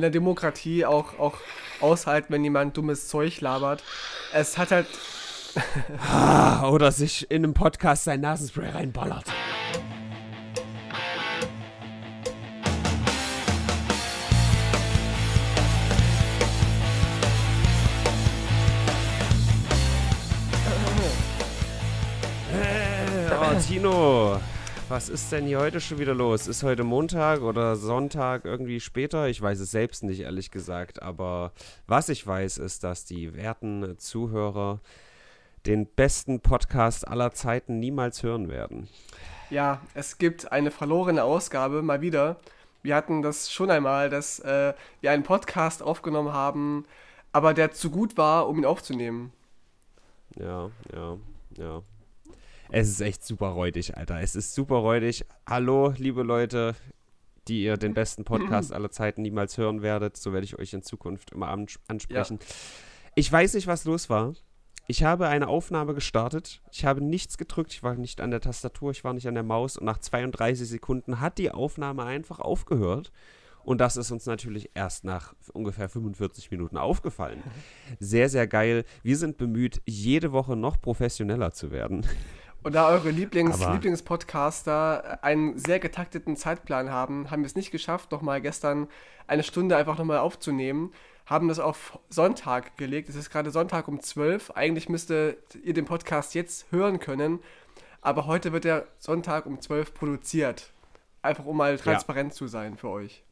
in der Demokratie auch, auch aushalten, wenn jemand dummes Zeug labert. Es hat halt. Ah, oder sich in einem Podcast sein Nasenspray reinballert. Äh, oh, Tino. Was ist denn hier heute schon wieder los? Ist heute Montag oder Sonntag irgendwie später? Ich weiß es selbst nicht, ehrlich gesagt. Aber was ich weiß, ist, dass die werten Zuhörer den besten Podcast aller Zeiten niemals hören werden. Ja, es gibt eine verlorene Ausgabe, mal wieder. Wir hatten das schon einmal, dass äh, wir einen Podcast aufgenommen haben, aber der zu gut war, um ihn aufzunehmen. Ja, ja, ja. Es ist echt super räudig, Alter. Es ist super räudig. Hallo, liebe Leute, die ihr den besten Podcast aller Zeiten niemals hören werdet. So werde ich euch in Zukunft immer ansprechen. Ja. Ich weiß nicht, was los war. Ich habe eine Aufnahme gestartet. Ich habe nichts gedrückt. Ich war nicht an der Tastatur, ich war nicht an der Maus. Und nach 32 Sekunden hat die Aufnahme einfach aufgehört. Und das ist uns natürlich erst nach ungefähr 45 Minuten aufgefallen. Sehr, sehr geil. Wir sind bemüht, jede Woche noch professioneller zu werden. Und da eure Lieblings Aber Lieblingspodcaster einen sehr getakteten Zeitplan haben, haben wir es nicht geschafft, nochmal gestern eine Stunde einfach nochmal aufzunehmen. Haben das auf Sonntag gelegt. Es ist gerade Sonntag um 12. Eigentlich müsste ihr den Podcast jetzt hören können. Aber heute wird der Sonntag um 12 produziert. Einfach um mal transparent ja. zu sein für euch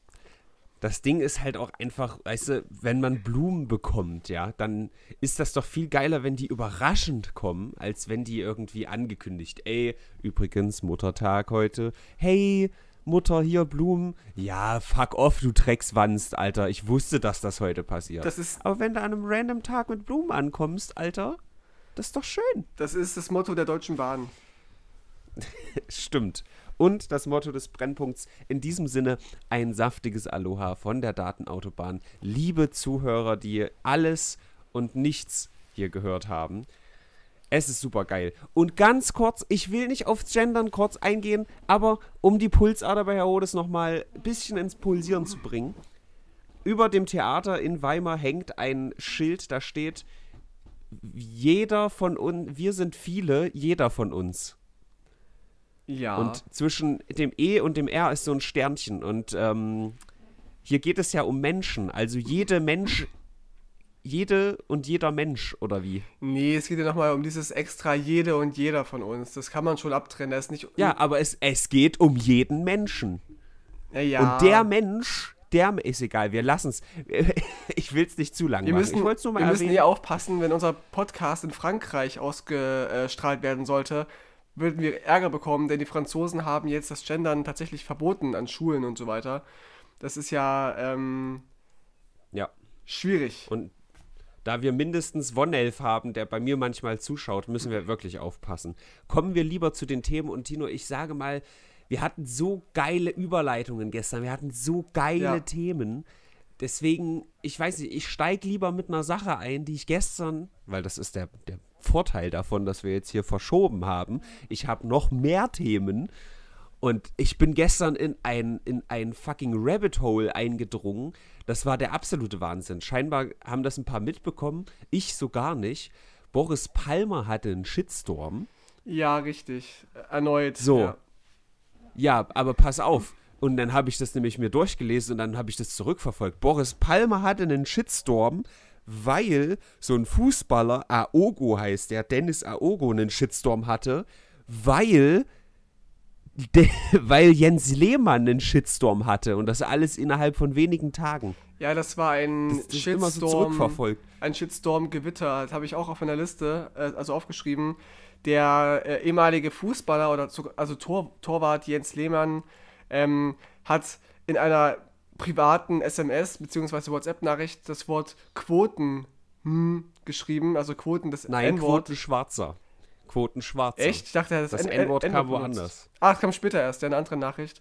das Ding ist halt auch einfach, weißt du, wenn man Blumen bekommt, ja, dann ist das doch viel geiler, wenn die überraschend kommen, als wenn die irgendwie angekündigt. Ey, übrigens, Muttertag heute. Hey, Mutter, hier Blumen. Ja, fuck off, du Dreckswanst, Alter. Ich wusste, dass das heute passiert. Das ist Aber wenn du an einem random Tag mit Blumen ankommst, Alter, das ist doch schön. Das ist das Motto der Deutschen Bahn. Stimmt. Und das Motto des Brennpunkts in diesem Sinne ein saftiges Aloha von der Datenautobahn. Liebe Zuhörer, die alles und nichts hier gehört haben. Es ist super geil. Und ganz kurz, ich will nicht aufs Gendern kurz eingehen, aber um die Pulsader bei Herr Herodes nochmal ein bisschen ins Pulsieren zu bringen. Über dem Theater in Weimar hängt ein Schild, da steht: Jeder von uns, wir sind viele, jeder von uns. Ja. Und zwischen dem E und dem R ist so ein Sternchen. Und ähm, hier geht es ja um Menschen. Also jede Mensch, jede und jeder Mensch, oder wie? Nee, es geht ja nochmal um dieses extra jede und jeder von uns. Das kann man schon abtrennen. Das ist nicht ja, aber es, es geht um jeden Menschen. Ja, ja. Und der Mensch, der ist egal, wir lassen es. Ich will es nicht zu lange. wir machen. nur mal wir müssen hier aufpassen, wenn unser Podcast in Frankreich ausgestrahlt werden sollte, würden wir Ärger bekommen, denn die Franzosen haben jetzt das Gendern tatsächlich verboten an Schulen und so weiter. Das ist ja, ähm, ja. schwierig. Und da wir mindestens Wonelf haben, der bei mir manchmal zuschaut, müssen wir wirklich aufpassen. Kommen wir lieber zu den Themen und Tino, ich sage mal, wir hatten so geile Überleitungen gestern, wir hatten so geile ja. Themen. Deswegen, ich weiß nicht, ich steige lieber mit einer Sache ein, die ich gestern, weil das ist der, der Vorteil davon, dass wir jetzt hier verschoben haben. Ich habe noch mehr Themen. Und ich bin gestern in ein, in ein fucking Rabbit Hole eingedrungen. Das war der absolute Wahnsinn. Scheinbar haben das ein paar mitbekommen. Ich so gar nicht. Boris Palmer hatte einen Shitstorm. Ja, richtig. Erneut. So. Ja, ja aber pass auf. Und dann habe ich das nämlich mir durchgelesen und dann habe ich das zurückverfolgt. Boris Palmer hatte einen Shitstorm, weil so ein Fußballer, Aogo heißt der, Dennis Aogo, einen Shitstorm hatte, weil, de, weil Jens Lehmann einen Shitstorm hatte und das alles innerhalb von wenigen Tagen. Ja, das war ein das, das Shitstorm. So zurückverfolgt. Ein Shitstorm-Gewitter, das habe ich auch auf meiner Liste, äh, also aufgeschrieben. Der äh, ehemalige Fußballer oder also Tor, Torwart Jens Lehmann ähm, hat in einer privaten SMS bzw. WhatsApp-Nachricht das Wort Quoten hm, geschrieben, also Quoten des Nein, N-Wort. Quoten schwarzer. Quoten schwarzer. Echt? Ich dachte, das, das N-Wort kam woanders. Ach, es kam später erst, ja, eine andere Nachricht.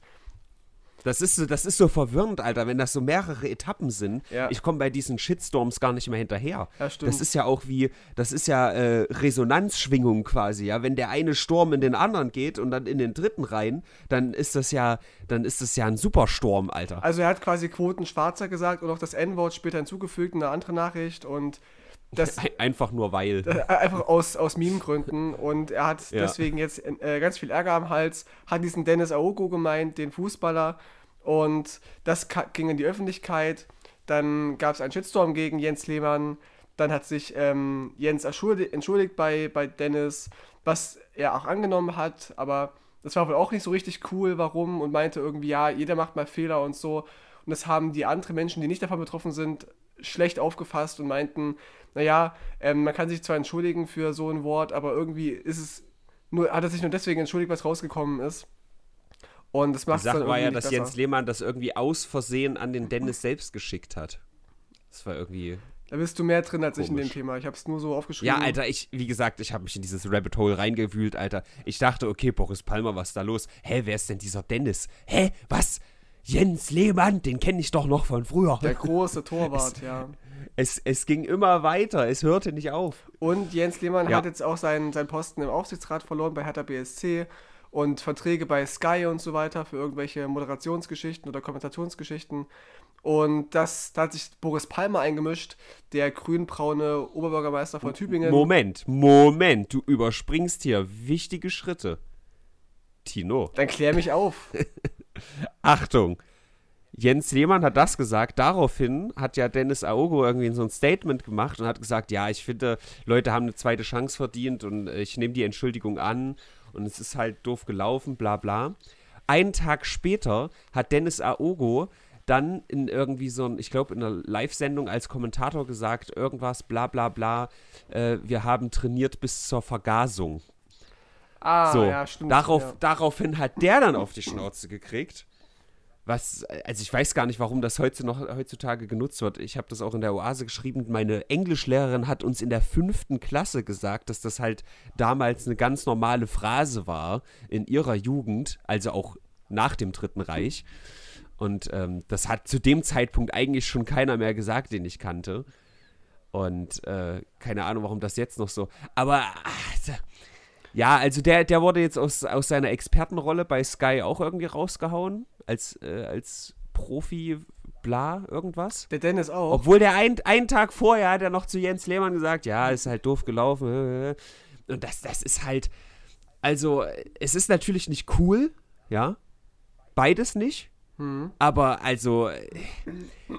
Das ist, so, das ist so verwirrend, Alter, wenn das so mehrere Etappen sind. Ja. Ich komme bei diesen Shitstorms gar nicht mehr hinterher. Ja, das ist ja auch wie, das ist ja äh, Resonanzschwingung quasi, ja. Wenn der eine Sturm in den anderen geht und dann in den dritten rein, dann ist das ja, dann ist das ja ein Supersturm, Alter. Also er hat quasi Quoten schwarzer gesagt und auch das N-Wort später hinzugefügt in einer anderen Nachricht und das, einfach nur weil. Einfach aus, aus Meme-Gründen. Und er hat ja. deswegen jetzt äh, ganz viel Ärger am Hals, hat diesen Dennis Aogo gemeint, den Fußballer. Und das ging in die Öffentlichkeit. Dann gab es einen Shitstorm gegen Jens Lehmann. Dann hat sich ähm, Jens entschuldigt bei, bei Dennis, was er auch angenommen hat. Aber das war wohl auch nicht so richtig cool, warum. Und meinte irgendwie, ja, jeder macht mal Fehler und so. Und das haben die anderen Menschen, die nicht davon betroffen sind, schlecht aufgefasst und meinten, naja, ähm, man kann sich zwar entschuldigen für so ein Wort, aber irgendwie ist es nur, hat er sich nur deswegen entschuldigt, was rausgekommen ist. Und das macht Die Sache dann war ja, dass besser. Jens Lehmann das irgendwie aus Versehen an den Dennis selbst geschickt hat. Das war irgendwie. Da bist du mehr drin als komisch. ich in dem Thema. Ich habe es nur so aufgeschrieben. Ja, Alter, ich, wie gesagt, ich habe mich in dieses Rabbit Hole reingewühlt, Alter. Ich dachte, okay, Boris Palmer, was ist da los? Hä, wer ist denn dieser Dennis? Hä, was? Jens Lehmann, den kenne ich doch noch von früher. Der große Torwart, es, ja. Es, es ging immer weiter, es hörte nicht auf. Und Jens Lehmann ja. hat jetzt auch seinen, seinen Posten im Aufsichtsrat verloren bei Hertha BSC und Verträge bei Sky und so weiter für irgendwelche Moderationsgeschichten oder Kommentationsgeschichten. Und das, da hat sich Boris Palmer eingemischt, der grünbraune Oberbürgermeister von Tübingen. Moment, Moment, du überspringst hier wichtige Schritte. Tino. Dann klär mich auf. Achtung. Jens Lehmann hat das gesagt. Daraufhin hat ja Dennis Aogo irgendwie so ein Statement gemacht und hat gesagt, ja, ich finde, Leute haben eine zweite Chance verdient und äh, ich nehme die Entschuldigung an und es ist halt doof gelaufen, bla bla. Einen Tag später hat Dennis Aogo dann in irgendwie so ein, ich glaube, in einer Live-Sendung als Kommentator gesagt, irgendwas, bla bla bla, äh, wir haben trainiert bis zur Vergasung. Ah, so, ja, stimmt. Darauf, ja. Daraufhin hat der dann auf die Schnauze gekriegt. Was, also ich weiß gar nicht, warum das heute noch, heutzutage genutzt wird. Ich habe das auch in der Oase geschrieben. Meine Englischlehrerin hat uns in der fünften Klasse gesagt, dass das halt damals eine ganz normale Phrase war in ihrer Jugend, also auch nach dem Dritten Reich. Und ähm, das hat zu dem Zeitpunkt eigentlich schon keiner mehr gesagt, den ich kannte. Und äh, keine Ahnung, warum das jetzt noch so. Aber ach, ja, also der, der wurde jetzt aus, aus seiner Expertenrolle bei Sky auch irgendwie rausgehauen. Als, äh, als Profi, bla, irgendwas. Der Dennis auch. Obwohl der ein, einen Tag vorher hat er noch zu Jens Lehmann gesagt, ja, ist halt doof gelaufen. Äh, äh, äh. Und das, das ist halt. Also, es ist natürlich nicht cool, ja. Beides nicht. Aber also,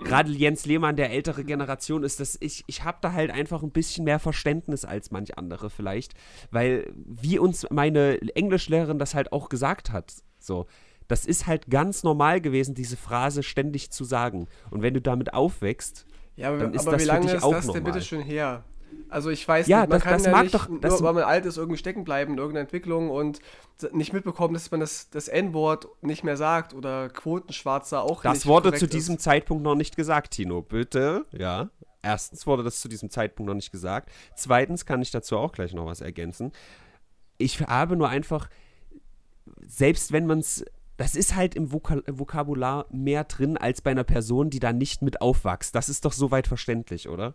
gerade Jens Lehmann der ältere Generation ist das, ich, ich habe da halt einfach ein bisschen mehr Verständnis als manch andere vielleicht, weil wie uns meine Englischlehrerin das halt auch gesagt hat, so, das ist halt ganz normal gewesen, diese Phrase ständig zu sagen. Und wenn du damit aufwächst, ja, aber, dann ist aber das wie lange ist das denn bitte schön her? Also ich weiß ja, nicht, man das, kann das ja mag nicht, doch, nur weil man alt ist, irgendwie stecken bleiben in irgendeiner Entwicklung und nicht mitbekommen, dass man das, das N-Wort nicht mehr sagt oder Quotenschwarzer auch das nicht. Das wurde zu ist. diesem Zeitpunkt noch nicht gesagt, Tino, bitte, ja. Erstens wurde das zu diesem Zeitpunkt noch nicht gesagt. Zweitens kann ich dazu auch gleich noch was ergänzen. Ich habe nur einfach, selbst wenn man es das ist halt im Vokal Vokabular mehr drin als bei einer Person, die da nicht mit aufwächst. Das ist doch soweit verständlich, oder?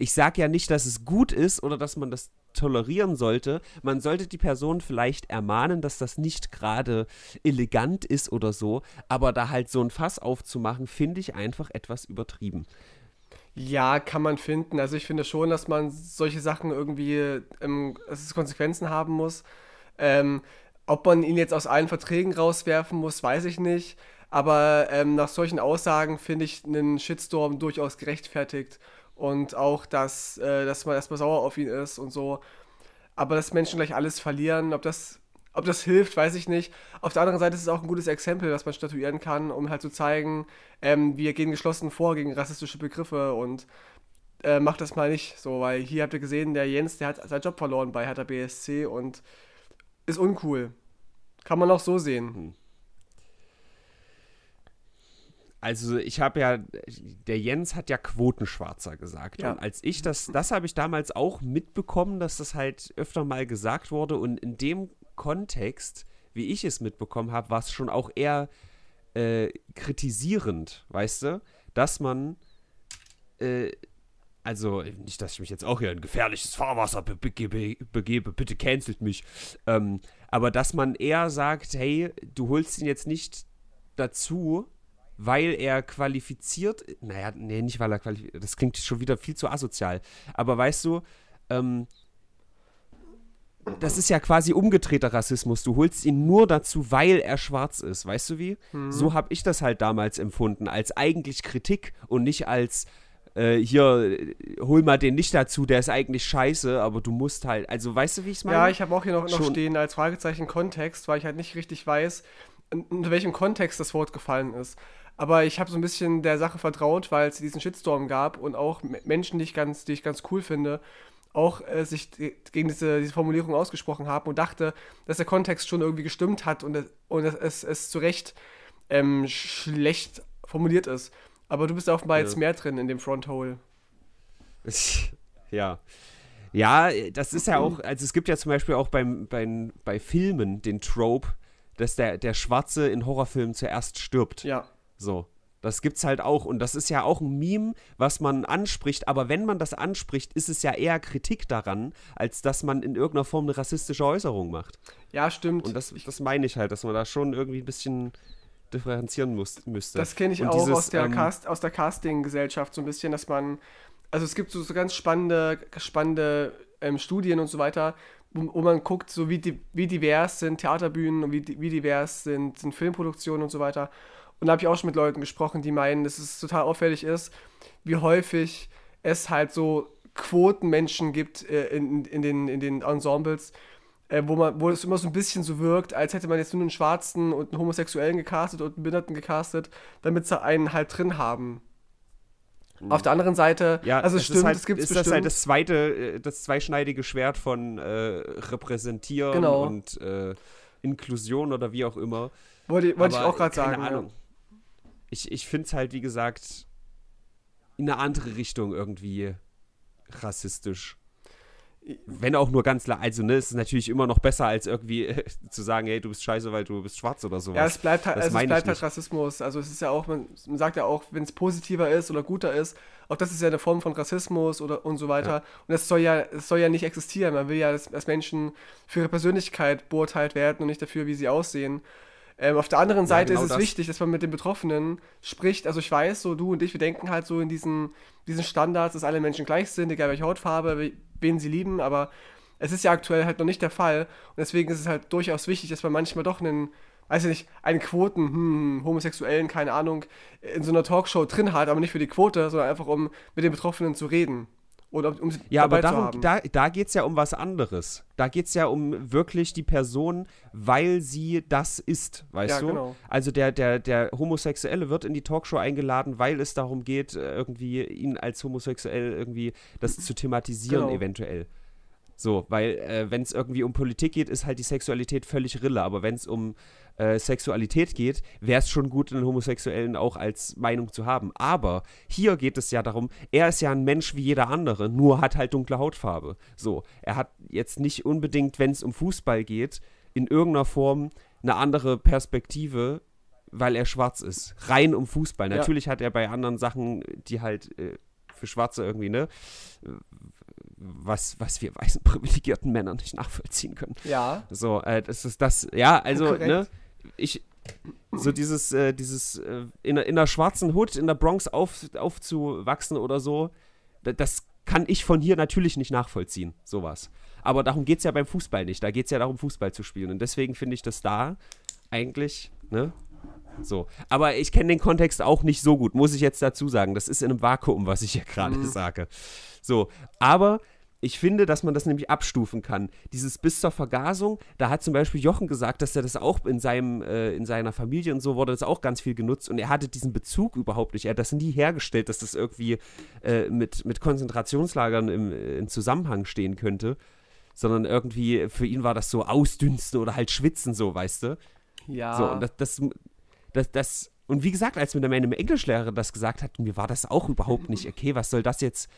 ich sage ja nicht, dass es gut ist oder dass man das tolerieren sollte. Man sollte die Person vielleicht ermahnen, dass das nicht gerade elegant ist oder so, aber da halt so ein Fass aufzumachen, finde ich einfach etwas übertrieben. Ja, kann man finden. Also ich finde schon, dass man solche Sachen irgendwie, ähm, dass es Konsequenzen haben muss. Ähm, ob man ihn jetzt aus allen Verträgen rauswerfen muss, weiß ich nicht. Aber ähm, nach solchen Aussagen finde ich einen Shitstorm durchaus gerechtfertigt und auch, dass, äh, dass man erstmal sauer auf ihn ist und so. Aber dass Menschen gleich alles verlieren, ob das, ob das hilft, weiß ich nicht. Auf der anderen Seite ist es auch ein gutes Exempel, was man statuieren kann, um halt zu zeigen, ähm, wir gehen geschlossen vor gegen rassistische Begriffe und äh, macht das mal nicht so, weil hier habt ihr gesehen, der Jens, der hat seinen Job verloren bei Hertha BSC und ist uncool. Kann man auch so sehen. Hm also ich habe ja, der Jens hat ja Quotenschwarzer gesagt. Ja. Und als ich das, das habe ich damals auch mitbekommen, dass das halt öfter mal gesagt wurde. Und in dem Kontext, wie ich es mitbekommen habe, war es schon auch eher äh, kritisierend, weißt du, dass man, äh, also nicht, dass ich mich jetzt auch hier in gefährliches Fahrwasser be be begebe, bitte cancelt mich, ähm, aber dass man eher sagt, hey, du holst ihn jetzt nicht dazu, weil er qualifiziert, naja, nee, nicht weil er qualifiziert, das klingt schon wieder viel zu asozial, aber weißt du, ähm, das ist ja quasi umgedrehter Rassismus. Du holst ihn nur dazu, weil er schwarz ist. Weißt du wie? Hm. So habe ich das halt damals empfunden. Als eigentlich Kritik und nicht als, äh, hier, hol mal den nicht dazu, der ist eigentlich scheiße, aber du musst halt. Also, weißt du, wie ich es meine? Ja, ich habe auch hier noch, noch stehen als Fragezeichen Kontext, weil ich halt nicht richtig weiß, in, in welchem Kontext das Wort gefallen ist. Aber ich habe so ein bisschen der Sache vertraut, weil es diesen Shitstorm gab und auch Menschen, die ich ganz, die ich ganz cool finde, auch äh, sich gegen diese, diese Formulierung ausgesprochen haben und dachte, dass der Kontext schon irgendwie gestimmt hat und, und es, es, es zu Recht ähm, schlecht formuliert ist. Aber du bist offenbar ja. jetzt mehr drin in dem Fronthole. Ja. Ja, das ist ja auch, also es gibt ja zum Beispiel auch beim, beim, bei Filmen den Trope, dass der, der Schwarze in Horrorfilmen zuerst stirbt. Ja. So. Das gibt's halt auch und das ist ja auch ein Meme, was man anspricht, aber wenn man das anspricht, ist es ja eher Kritik daran, als dass man in irgendeiner Form eine rassistische Äußerung macht. Ja, stimmt. Und das, das meine ich halt, dass man da schon irgendwie ein bisschen differenzieren muss, müsste. Das kenne ich und auch dieses, aus der, ähm, Cast, aus der Casting-Gesellschaft so ein bisschen, dass man, also es gibt so, so ganz spannende, spannende ähm, Studien und so weiter, wo, wo man guckt, so wie, wie divers sind Theaterbühnen und wie, wie divers sind, sind Filmproduktionen und so weiter. Und da habe ich auch schon mit Leuten gesprochen, die meinen, dass es total auffällig ist, wie häufig es halt so Quotenmenschen gibt äh, in, in, den, in den Ensembles, äh, wo, man, wo es immer so ein bisschen so wirkt, als hätte man jetzt nur einen Schwarzen und einen Homosexuellen gecastet und einen Behinderten gecastet, damit sie einen halt drin haben. Mhm. Auf der anderen Seite, ja, also es stimmt, halt, es gibt halt bestimmt. Das halt das zweite, äh, das zweischneidige Schwert von äh, Repräsentieren genau. und äh, Inklusion oder wie auch immer. Wollte, wollte ich auch gerade sagen. Keine Ahnung. Ja ich, ich finde es halt, wie gesagt, in eine andere Richtung irgendwie rassistisch. Wenn auch nur ganz, also ne, ist natürlich immer noch besser, als irgendwie äh, zu sagen, hey, du bist scheiße, weil du bist schwarz oder sowas. Ja, es bleibt halt, also es bleibt halt Rassismus. Also es ist ja auch, man, man sagt ja auch, wenn es positiver ist oder guter ist, auch das ist ja eine Form von Rassismus oder und so weiter. Ja. Und das soll ja, das soll ja nicht existieren. Man will ja, dass, dass Menschen für ihre Persönlichkeit beurteilt werden und nicht dafür, wie sie aussehen. Ähm, auf der anderen Seite ja, genau ist es das. wichtig, dass man mit den Betroffenen spricht. Also ich weiß, so du und ich, wir denken halt so in diesen, diesen Standards, dass alle Menschen gleich sind, egal welche Hautfarbe, wen sie lieben, aber es ist ja aktuell halt noch nicht der Fall. Und deswegen ist es halt durchaus wichtig, dass man manchmal doch einen, weiß ich nicht, einen Quoten, hm, hm Homosexuellen, keine Ahnung, in so einer Talkshow drin hat, aber nicht für die Quote, sondern einfach um mit den Betroffenen zu reden. Oder um ja, aber darum, da, da geht es ja um was anderes. Da geht es ja um wirklich die Person, weil sie das ist, weißt ja, du? Genau. Also der, der, der Homosexuelle wird in die Talkshow eingeladen, weil es darum geht, äh, irgendwie ihn als homosexuell irgendwie das zu thematisieren, genau. eventuell. So, weil äh, wenn es irgendwie um Politik geht, ist halt die Sexualität völlig Rille, aber wenn es um äh, Sexualität geht, wäre es schon gut, einen Homosexuellen auch als Meinung zu haben. Aber hier geht es ja darum, er ist ja ein Mensch wie jeder andere, nur hat halt dunkle Hautfarbe. So, er hat jetzt nicht unbedingt, wenn es um Fußball geht, in irgendeiner Form eine andere Perspektive, weil er schwarz ist. Rein um Fußball. Ja. Natürlich hat er bei anderen Sachen, die halt äh, für Schwarze irgendwie, ne? Was, was wir weißen privilegierten Männer nicht nachvollziehen können. Ja. So, äh, das ist das, ja, also, Korrekt. ne? ich, so dieses, äh, dieses äh, in, in der schwarzen Hut in der Bronx auf, aufzuwachsen oder so, das kann ich von hier natürlich nicht nachvollziehen, sowas. Aber darum geht es ja beim Fußball nicht. Da geht es ja darum, Fußball zu spielen. Und deswegen finde ich das da eigentlich, ne? So. Aber ich kenne den Kontext auch nicht so gut, muss ich jetzt dazu sagen. Das ist in einem Vakuum, was ich hier gerade mhm. sage. So. Aber ich finde, dass man das nämlich abstufen kann. Dieses bis zur Vergasung, da hat zum Beispiel Jochen gesagt, dass er das auch in, seinem, äh, in seiner Familie und so wurde das auch ganz viel genutzt und er hatte diesen Bezug überhaupt nicht. Er hat das nie hergestellt, dass das irgendwie äh, mit, mit Konzentrationslagern im, äh, in Zusammenhang stehen könnte, sondern irgendwie für ihn war das so ausdünsten oder halt schwitzen, so, weißt du? Ja. So, und das, das, das, das und wie gesagt, als mir dann meine Englischlehrerin das gesagt hat, mir war das auch überhaupt nicht, okay, was soll das jetzt,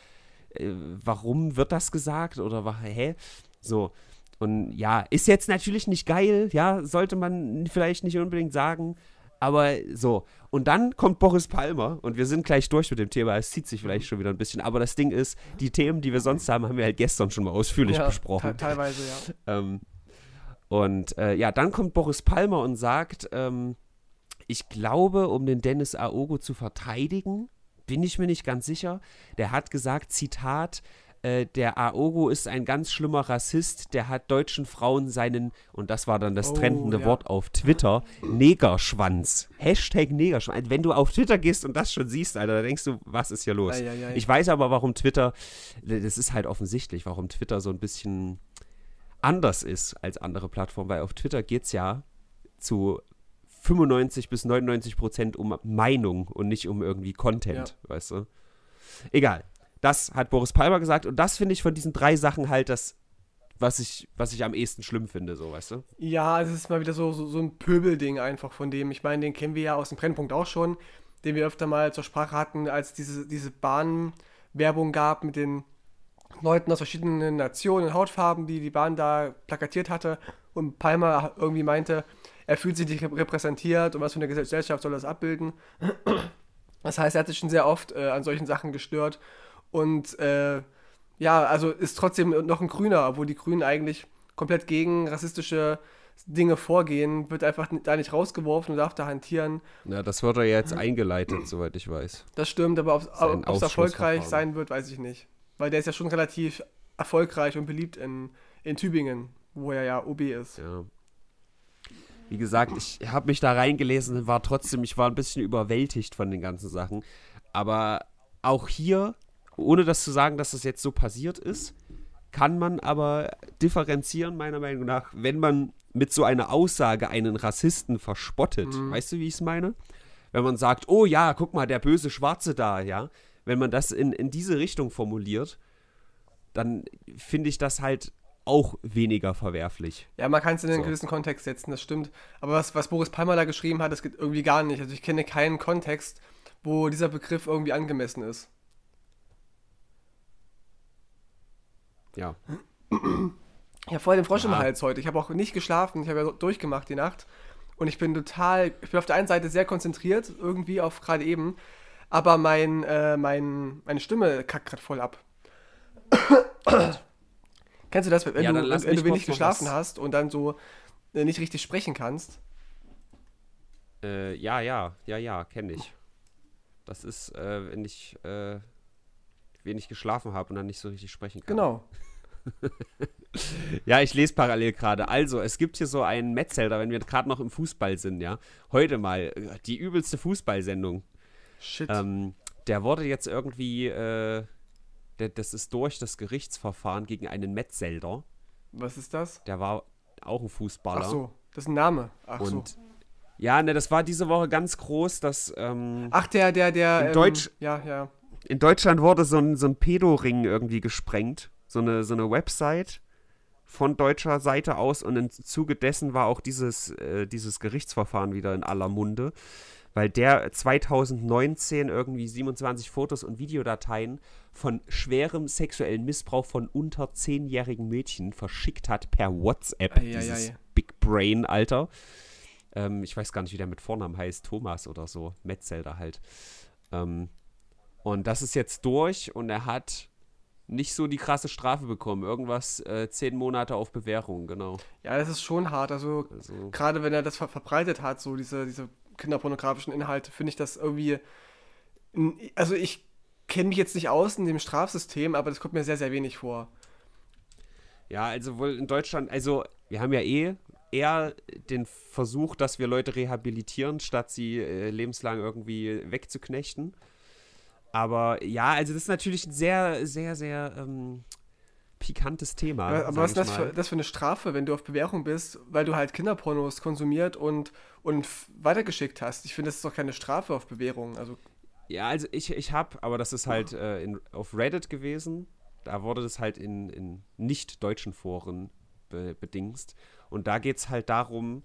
äh, warum wird das gesagt oder hä? So. Und ja, ist jetzt natürlich nicht geil, ja, sollte man vielleicht nicht unbedingt sagen, aber so. Und dann kommt Boris Palmer und wir sind gleich durch mit dem Thema. Es zieht sich vielleicht schon wieder ein bisschen. Aber das Ding ist, die Themen, die wir sonst haben, haben wir halt gestern schon mal ausführlich ja, besprochen. Teilweise, ja. Ähm, und äh, ja, dann kommt Boris Palmer und sagt, ähm, ich glaube, um den Dennis Aogo zu verteidigen, bin ich mir nicht ganz sicher. Der hat gesagt, Zitat, äh, der Aogo ist ein ganz schlimmer Rassist, der hat deutschen Frauen seinen, und das war dann das oh, trendende ja. Wort auf Twitter, Negerschwanz. Hashtag Negerschwanz. Wenn du auf Twitter gehst und das schon siehst, Alter, dann denkst du, was ist hier los? Ei, ei, ei. Ich weiß aber, warum Twitter, das ist halt offensichtlich, warum Twitter so ein bisschen anders ist als andere Plattformen, weil auf Twitter geht es ja zu 95 bis 99 Prozent um Meinung und nicht um irgendwie Content, ja. weißt du? Egal. Das hat Boris Palmer gesagt und das finde ich von diesen drei Sachen halt das, was ich, was ich am ehesten schlimm finde, so, weißt du? Ja, es ist mal wieder so, so, so ein Pöbelding einfach von dem. Ich meine, den kennen wir ja aus dem Brennpunkt auch schon, den wir öfter mal zur Sprache hatten, als diese, diese Bahnwerbung gab mit den Leuten aus verschiedenen Nationen, Hautfarben, die die Bahn da plakatiert hatte und Palmer irgendwie meinte, er fühlt sich nicht repräsentiert und was für eine Gesellschaft soll das abbilden. Das heißt, er hat sich schon sehr oft äh, an solchen Sachen gestört und äh, ja, also ist trotzdem noch ein Grüner, obwohl die Grünen eigentlich komplett gegen rassistische Dinge vorgehen, wird einfach da nicht rausgeworfen und darf da hantieren. Na, das wird er jetzt mhm. eingeleitet, soweit ich weiß. Das stimmt, aber ob es erfolgreich sein wird, weiß ich nicht. Weil der ist ja schon relativ erfolgreich und beliebt in, in Tübingen, wo er ja OB ist. Ja. Wie gesagt, ich habe mich da reingelesen und war trotzdem, ich war ein bisschen überwältigt von den ganzen Sachen. Aber auch hier, ohne das zu sagen, dass das jetzt so passiert ist, kann man aber differenzieren, meiner Meinung nach, wenn man mit so einer Aussage einen Rassisten verspottet. Mhm. Weißt du, wie ich es meine? Wenn man sagt, oh ja, guck mal, der böse Schwarze da, ja. Wenn man das in, in diese Richtung formuliert, dann finde ich das halt auch weniger verwerflich. Ja, man kann es in einen so. gewissen Kontext setzen, das stimmt. Aber was, was Boris Palmer da geschrieben hat, das geht irgendwie gar nicht. Also ich kenne keinen Kontext, wo dieser Begriff irgendwie angemessen ist. Ja. Ja, vor vorher Frosch ja. im Hals heute. Ich habe auch nicht geschlafen. Ich habe ja durchgemacht die Nacht. Und ich bin total, ich bin auf der einen Seite sehr konzentriert, irgendwie auf gerade eben. Aber mein, äh, mein, meine Stimme kackt gerade voll ab. Kennst du das, wenn, ja, du, wenn du wenig geschlafen was. hast und dann so äh, nicht richtig sprechen kannst? Äh, ja, ja, ja, ja, kenne ich. Das ist, äh, wenn ich äh, wenig geschlafen habe und dann nicht so richtig sprechen kann. Genau. ja, ich lese parallel gerade. Also, es gibt hier so einen Metzelder, wenn wir gerade noch im Fußball sind, ja. Heute mal äh, die übelste Fußballsendung. Shit. Ähm, der wurde jetzt irgendwie äh, das ist durch das Gerichtsverfahren gegen einen Metzelder. Was ist das? Der war auch ein Fußballer. Ach so, das ist ein Name. Ach und so. Ja, ne, das war diese Woche ganz groß, dass. Ähm, Ach, der, der, der. In, ähm, ja, ja. in Deutschland wurde so ein, so ein Pedo-Ring irgendwie gesprengt. So eine, so eine Website von deutscher Seite aus und im Zuge dessen war auch dieses, äh, dieses Gerichtsverfahren wieder in aller Munde weil der 2019 irgendwie 27 Fotos und Videodateien von schwerem sexuellen Missbrauch von unter 10-jährigen Mädchen verschickt hat per WhatsApp, ei, dieses ei, ei. Big Brain, Alter. Ähm, ich weiß gar nicht, wie der mit Vornamen heißt, Thomas oder so, Metzelder halt. Ähm, und das ist jetzt durch und er hat nicht so die krasse Strafe bekommen. Irgendwas äh, zehn Monate auf Bewährung, genau. Ja, das ist schon hart. Also, also gerade wenn er das ver verbreitet hat, so diese, diese kinderpornografischen Inhalte, finde ich das irgendwie. Also ich kenne mich jetzt nicht aus in dem Strafsystem, aber das kommt mir sehr, sehr wenig vor. Ja, also wohl in Deutschland, also wir haben ja eh eher den Versuch, dass wir Leute rehabilitieren, statt sie äh, lebenslang irgendwie wegzuknechten. Aber ja, also das ist natürlich ein sehr, sehr, sehr ähm, pikantes Thema. Äh, aber, aber was ist das für, das für, eine Strafe, wenn du auf Bewährung bist, weil du halt Kinderpornos konsumiert und, und weitergeschickt hast? Ich finde, das ist doch keine Strafe auf Bewährung. Also ja, also ich, ich habe, aber das ist halt äh, in, auf Reddit gewesen. Da wurde das halt in, in nicht-deutschen Foren be bedingst. Und da geht es halt darum,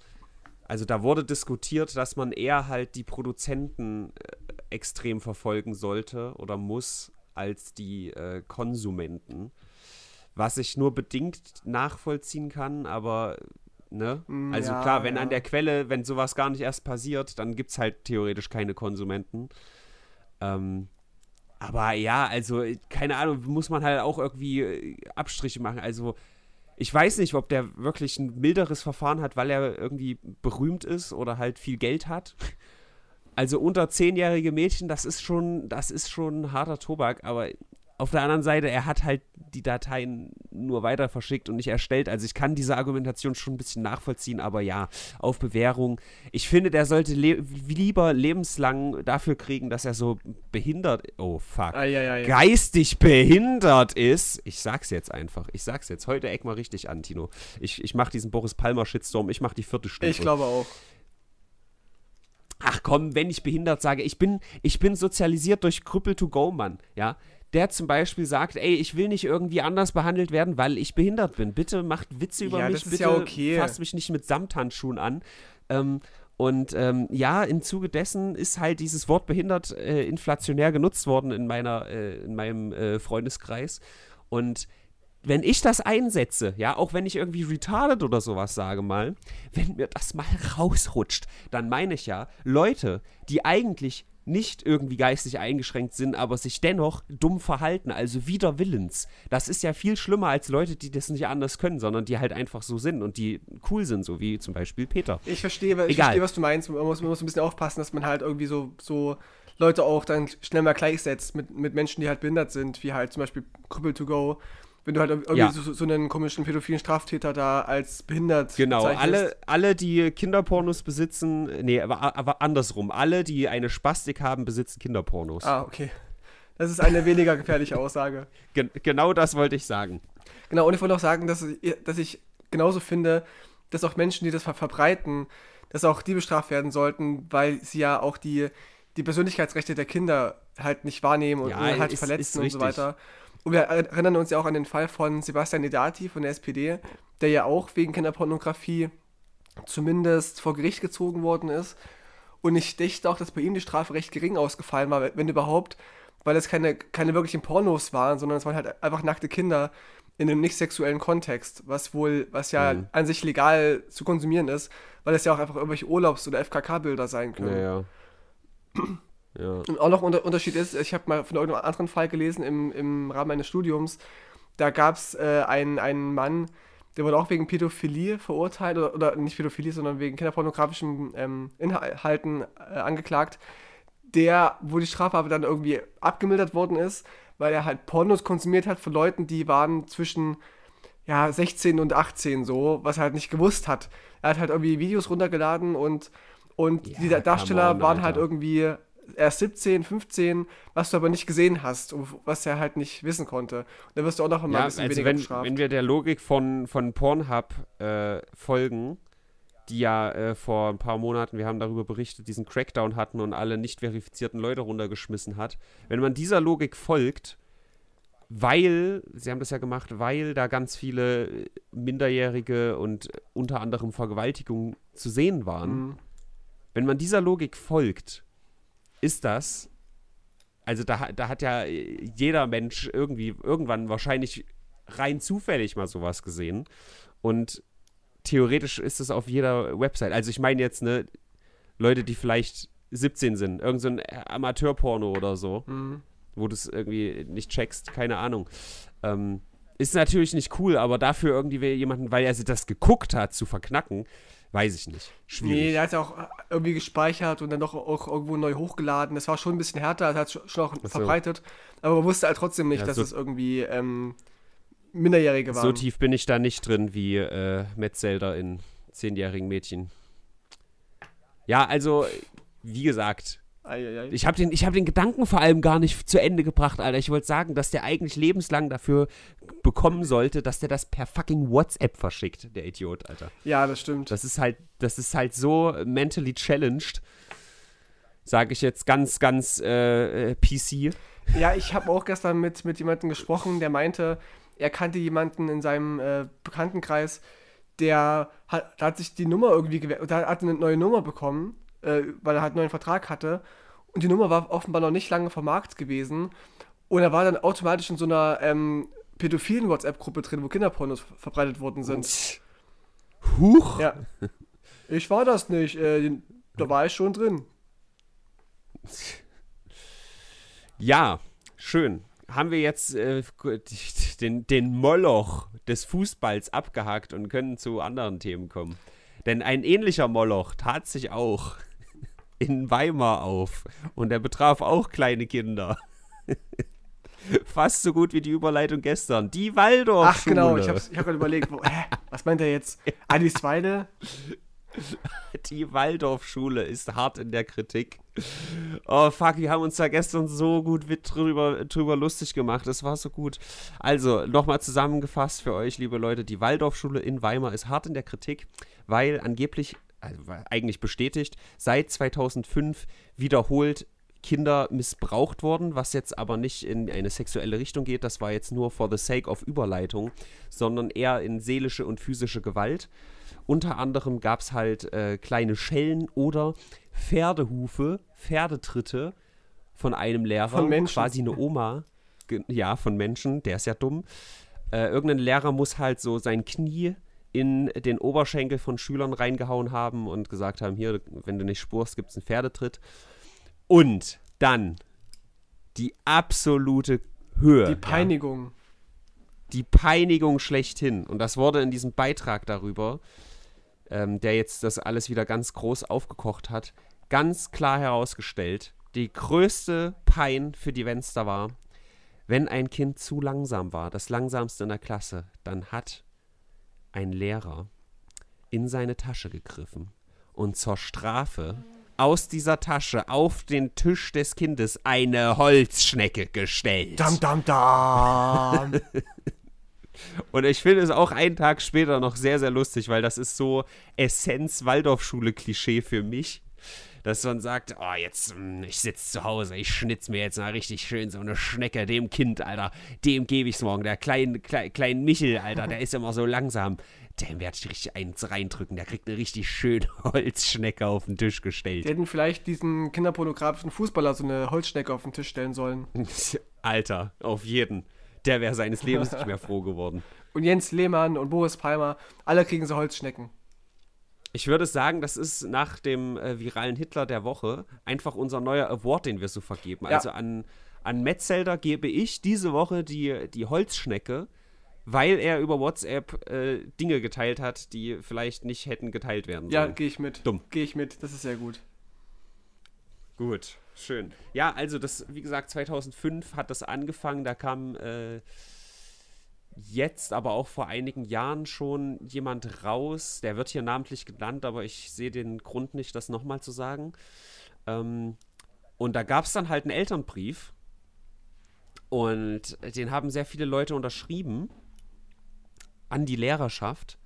also da wurde diskutiert, dass man eher halt die Produzenten äh, extrem verfolgen sollte oder muss als die äh, Konsumenten was ich nur bedingt nachvollziehen kann, aber ne? Mm, also ja, klar, wenn ja. an der Quelle, wenn sowas gar nicht erst passiert, dann gibt es halt theoretisch keine Konsumenten. Ähm, aber ja, also äh, keine Ahnung, muss man halt auch irgendwie äh, Abstriche machen. Also ich weiß nicht, ob der wirklich ein milderes Verfahren hat, weil er irgendwie berühmt ist oder halt viel Geld hat. Also unter zehnjährige Mädchen, das ist schon, das ist schon harter Tobak, aber auf der anderen Seite, er hat halt die Dateien nur weiter verschickt und nicht erstellt. Also ich kann diese Argumentation schon ein bisschen nachvollziehen, aber ja, auf Bewährung. Ich finde, der sollte le lieber lebenslang dafür kriegen, dass er so behindert, oh fuck, ah, ja, ja, ja. geistig behindert ist. Ich sag's jetzt einfach. Ich sag's jetzt. Heute eck mal richtig an, Tino. Ich, ich mach diesen Boris Palmer Shitstorm. Ich mach die vierte Stunde. Ich glaube auch. Ach komm, wenn ich behindert sage, ich bin, ich bin sozialisiert durch Krüppel to go, Mann. Ja, der zum Beispiel sagt, ey, ich will nicht irgendwie anders behandelt werden, weil ich behindert bin. Bitte macht Witze über ja, mich, bitte ja okay. fasst mich nicht mit Samthandschuhen an. Ähm, und ähm, ja, im Zuge dessen ist halt dieses Wort behindert äh, inflationär genutzt worden in meiner, äh, in meinem äh, Freundeskreis. Und wenn ich das einsetze, ja, auch wenn ich irgendwie retarded oder sowas sage mal, wenn mir das mal rausrutscht, dann meine ich ja, Leute, die eigentlich nicht irgendwie geistig eingeschränkt sind, aber sich dennoch dumm verhalten, also widerwillens. Das ist ja viel schlimmer als Leute, die das nicht anders können, sondern die halt einfach so sind und die cool sind, so wie zum Beispiel Peter. Ich verstehe, ich verstehe was du meinst. Man muss, man muss ein bisschen aufpassen, dass man halt irgendwie so, so Leute auch dann schnell mal gleichsetzt mit, mit Menschen, die halt behindert sind, wie halt zum Beispiel Cripple 2 Go wenn du halt irgendwie ja. so, so, einen komischen pädophilen Straftäter da als behindert Genau, alle, alle, die Kinderpornos besitzen, nee, aber, aber andersrum, alle, die eine Spastik haben, besitzen Kinderpornos. Ah, okay. Das ist eine weniger gefährliche Aussage. Gen genau das wollte ich sagen. Genau, und ich wollte auch sagen, dass, dass ich genauso finde, dass auch Menschen, die das ver verbreiten, dass auch die bestraft werden sollten, weil sie ja auch die, die Persönlichkeitsrechte der Kinder halt nicht wahrnehmen und ja, halt ist, verletzen ist und so weiter. Und wir erinnern uns ja auch an den Fall von Sebastian Edati von der SPD, der ja auch wegen Kinderpornografie zumindest vor Gericht gezogen worden ist. Und ich dächte auch, dass bei ihm die Strafe recht gering ausgefallen war, wenn überhaupt, weil es keine, keine wirklichen Pornos waren, sondern es waren halt einfach nackte Kinder in einem nicht sexuellen Kontext, was wohl, was ja mhm. an sich legal zu konsumieren ist, weil es ja auch einfach irgendwelche Urlaubs- oder FKK-Bilder sein können. Ja, ja. Ja. Und auch noch ein Unterschied ist, ich habe mal von irgendeinem anderen Fall gelesen im, im Rahmen meines Studiums, da gab es äh, einen, einen Mann, der wurde auch wegen Pädophilie verurteilt, oder, oder nicht Pädophilie, sondern wegen kinderpornografischen ähm, Inhalten äh, angeklagt, der, wo die Strafe aber dann irgendwie abgemildert worden ist, weil er halt Pornos konsumiert hat von Leuten, die waren zwischen ja, 16 und 18 so, was er halt nicht gewusst hat. Er hat halt irgendwie Videos runtergeladen und, und ja, die Darsteller on, waren halt irgendwie erst 17, 15, was du aber nicht gesehen hast und was er halt nicht wissen konnte. Und dann wirst du auch noch mal ja, ein bisschen also weniger wenn, bestraft. Wenn wir der Logik von, von Pornhub äh, folgen, die ja äh, vor ein paar Monaten, wir haben darüber berichtet, diesen Crackdown hatten und alle nicht verifizierten Leute runtergeschmissen hat. Wenn man dieser Logik folgt, weil, sie haben das ja gemacht, weil da ganz viele Minderjährige und unter anderem Vergewaltigungen zu sehen waren. Mhm. Wenn man dieser Logik folgt, ist das, also da, da hat ja jeder Mensch irgendwie irgendwann wahrscheinlich rein zufällig mal sowas gesehen. Und theoretisch ist es auf jeder Website. Also ich meine jetzt, ne, Leute, die vielleicht 17 sind, irgend so ein Amateurporno oder so, mhm. wo du es irgendwie nicht checkst, keine Ahnung. Ähm, ist natürlich nicht cool, aber dafür irgendwie jemanden, weil er sich das geguckt hat, zu verknacken, Weiß ich nicht. Schwierig. Nee, der hat ja auch äh, irgendwie gespeichert und dann doch auch irgendwo neu hochgeladen. Das war schon ein bisschen härter, das hat schon auch so. verbreitet. Aber man wusste halt trotzdem nicht, ja, dass es irgendwie ähm, Minderjährige waren. So tief bin ich da nicht drin wie äh, Metzelder in zehnjährigen Mädchen. Ja, also, wie gesagt, Eieiei. Ich habe den, hab den Gedanken vor allem gar nicht zu Ende gebracht, Alter. Ich wollte sagen, dass der eigentlich lebenslang dafür bekommen sollte, dass der das per fucking WhatsApp verschickt, der Idiot, Alter. Ja, das stimmt. Das ist halt, das ist halt so mentally challenged, sage ich jetzt ganz, ganz äh, PC. Ja, ich habe auch gestern mit, mit jemandem gesprochen, der meinte, er kannte jemanden in seinem äh, Bekanntenkreis, der hat, hat sich die Nummer irgendwie gewählt, hat eine neue Nummer bekommen äh, weil er halt einen neuen Vertrag hatte. Und die Nummer war offenbar noch nicht lange vom Markt gewesen. Und er war dann automatisch in so einer ähm, pädophilen WhatsApp-Gruppe drin, wo Kinderpornos verbreitet worden sind. Huch! Ja. Ich war das nicht. Äh, da war ich schon drin. Ja, schön. Haben wir jetzt äh, den, den Moloch des Fußballs abgehakt und können zu anderen Themen kommen. Denn ein ähnlicher Moloch tat sich auch in Weimar auf und er betraf auch kleine Kinder. Fast so gut wie die Überleitung gestern. Die Waldorf. Ach genau, ich habe hab gerade überlegt, wo, hä, was meint er jetzt? Adiswalde? Die Waldorfschule ist hart in der Kritik. Oh fuck, wir haben uns da gestern so gut drüber, drüber lustig gemacht. Das war so gut. Also, nochmal zusammengefasst für euch, liebe Leute. Die Waldorfschule in Weimar ist hart in der Kritik, weil angeblich also eigentlich bestätigt, seit 2005 wiederholt Kinder missbraucht worden, was jetzt aber nicht in eine sexuelle Richtung geht, das war jetzt nur for the sake of Überleitung, sondern eher in seelische und physische Gewalt. Unter anderem gab es halt äh, kleine Schellen oder Pferdehufe, Pferdetritte von einem Lehrer, von quasi eine Oma, ja, von Menschen, der ist ja dumm. Äh, irgendein Lehrer muss halt so sein Knie in den Oberschenkel von Schülern reingehauen haben und gesagt haben, hier, wenn du nicht spurst, gibt es einen Pferdetritt. Und dann die absolute Höhe. Die Peinigung. Ja. Die Peinigung schlechthin. Und das wurde in diesem Beitrag darüber, ähm, der jetzt das alles wieder ganz groß aufgekocht hat, ganz klar herausgestellt, die größte Pein für die Wenster war, wenn ein Kind zu langsam war, das langsamste in der Klasse, dann hat ein Lehrer in seine Tasche gegriffen und zur Strafe aus dieser Tasche auf den Tisch des Kindes eine Holzschnecke gestellt. Dam, dam, dam. Und ich finde es auch einen Tag später noch sehr, sehr lustig, weil das ist so Essenz Waldorfschule-Klischee für mich dass man sagt, oh, jetzt, hm, ich sitze zu Hause, ich schnitz mir jetzt mal richtig schön so eine Schnecke, dem Kind, Alter, dem gebe ich's morgen, der kleinen, kleinen, kleinen Michel, Alter, der ist immer so langsam. dem werde ich richtig eins reindrücken. Der kriegt eine richtig schöne Holzschnecke auf den Tisch gestellt. Die hätten vielleicht diesen kinderpornografischen Fußballer so eine Holzschnecke auf den Tisch stellen sollen. Alter, auf jeden. Der wäre seines Lebens nicht mehr froh geworden. Und Jens Lehmann und Boris Palmer, alle kriegen so Holzschnecken. Ich würde sagen, das ist nach dem äh, viralen Hitler der Woche einfach unser neuer Award, den wir so vergeben. Ja. Also an, an Metzelder gebe ich diese Woche die, die Holzschnecke, weil er über WhatsApp äh, Dinge geteilt hat, die vielleicht nicht hätten geteilt werden sollen. Ja, gehe ich mit. Dumm. Gehe ich mit, das ist sehr gut. Gut, schön. Ja, also das, wie gesagt, 2005 hat das angefangen, da kam... Äh, jetzt, aber auch vor einigen Jahren schon jemand raus. Der wird hier namentlich genannt, aber ich sehe den Grund nicht, das nochmal zu sagen. Ähm, und da gab es dann halt einen Elternbrief. Und den haben sehr viele Leute unterschrieben an die Lehrerschaft.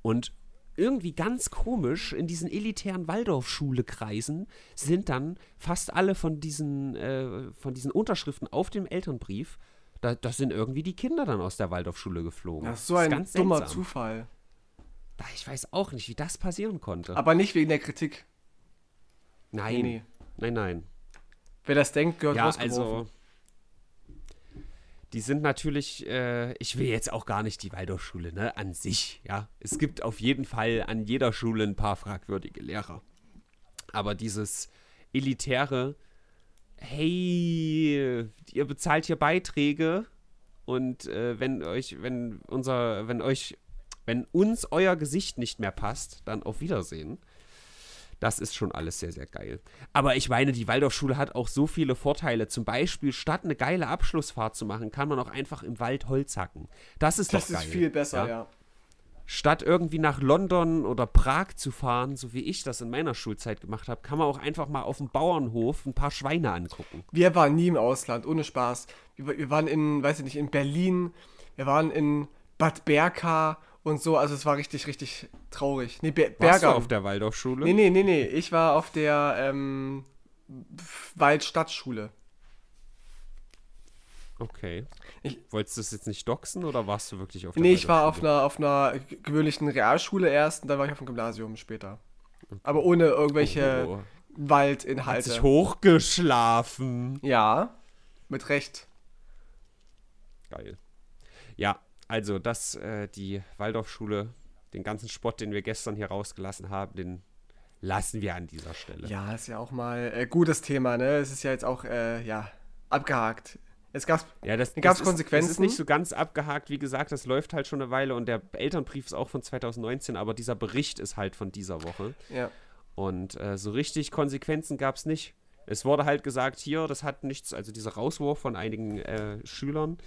Und irgendwie ganz komisch, in diesen elitären Waldorfschule-Kreisen sind dann fast alle von diesen, äh, von diesen Unterschriften auf dem Elternbrief da, das sind irgendwie die Kinder dann aus der Waldorfschule geflogen. Das ist so das ist ein dummer seltsam. Zufall. Ich weiß auch nicht, wie das passieren konnte. Aber nicht wegen der Kritik. Nein. Nee, nee. Nein, nein. Wer das denkt, gehört ja, also die sind natürlich, äh, ich will jetzt auch gar nicht die Waldorfschule, ne, an sich, ja. Es gibt auf jeden Fall an jeder Schule ein paar fragwürdige Lehrer. Aber dieses elitäre, hey, ihr bezahlt hier Beiträge und äh, wenn euch, wenn unser, wenn euch, wenn uns euer Gesicht nicht mehr passt, dann auf Wiedersehen. Das ist schon alles sehr, sehr geil. Aber ich meine, die Waldorfschule hat auch so viele Vorteile. Zum Beispiel, statt eine geile Abschlussfahrt zu machen, kann man auch einfach im Wald Holz hacken. Das ist das doch geil. Das ist viel besser, ja. ja statt irgendwie nach London oder Prag zu fahren, so wie ich das in meiner Schulzeit gemacht habe, kann man auch einfach mal auf dem Bauernhof ein paar Schweine angucken. Wir waren nie im Ausland, ohne Spaß. Wir, wir waren in, weiß ich nicht, in Berlin, wir waren in Bad Berka und so, also es war richtig, richtig traurig. Nee, Be Warst du auf der Waldorfschule? Nee, nee, nee, nee, ich war auf der ähm, Waldstadtschule. Okay. Ich, Wolltest du es jetzt nicht doxen oder warst du wirklich auf der Nee, ich war auf einer, auf einer gewöhnlichen Realschule erst und dann war ich auf dem Gymnasium später. Aber ohne irgendwelche oh. oh, oh. Waldinhalte. Hat sich hochgeschlafen. Ja, mit Recht. Geil. Ja, also dass äh, die Waldorfschule, den ganzen Spott, den wir gestern hier rausgelassen haben, den lassen wir an dieser Stelle. Ja, ist ja auch mal äh, gutes Thema, ne? Es ist ja jetzt auch, äh, ja, abgehakt. Es gab ja, das, gab's das Konsequenzen. Ist, das ist nicht so ganz abgehakt, wie gesagt, das läuft halt schon eine Weile und der Elternbrief ist auch von 2019, aber dieser Bericht ist halt von dieser Woche. Ja. Und äh, so richtig Konsequenzen gab es nicht. Es wurde halt gesagt, hier, das hat nichts, also dieser Rauswurf von einigen äh, Schülern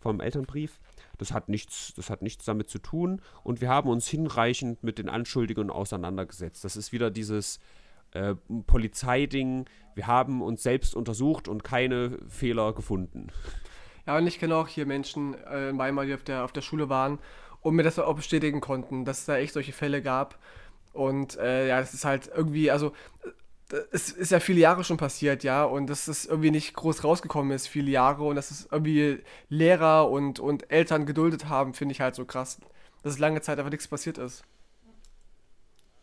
vom Elternbrief, das hat nichts, das hat nichts damit zu tun. Und wir haben uns hinreichend mit den Anschuldigungen auseinandergesetzt. Das ist wieder dieses, äh, Polizeiding, wir haben uns selbst untersucht und keine Fehler gefunden. Ja, und ich kenne auch hier Menschen äh, in Weimar, die auf der, auf der Schule waren und mir das auch bestätigen konnten, dass es da echt solche Fälle gab. Und äh, ja, das ist halt irgendwie, also äh, es ist ja viele Jahre schon passiert, ja, und dass es irgendwie nicht groß rausgekommen ist, viele Jahre, und dass es irgendwie Lehrer und, und Eltern geduldet haben, finde ich halt so krass, dass es lange Zeit einfach nichts passiert ist.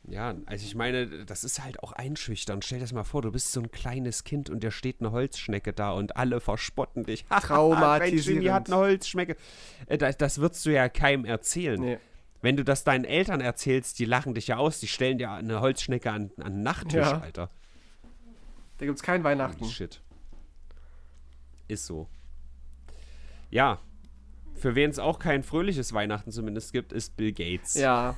Ja, also ich meine, das ist halt auch einschüchtern. Stell dir das mal vor, du bist so ein kleines Kind und da steht eine Holzschnecke da und alle verspotten dich. Traumatisierend. Jimmy hat eine Holzschnecke. Äh, das, das würdest du ja keinem erzählen. Nee. Wenn du das deinen Eltern erzählst, die lachen dich ja aus. Die stellen dir eine Holzschnecke an, an den Nachttisch, ja. Alter. Da gibt's kein Weihnachten. Oh, shit. Ist so. Ja, für wen es auch kein fröhliches Weihnachten zumindest gibt, ist Bill Gates. Ja,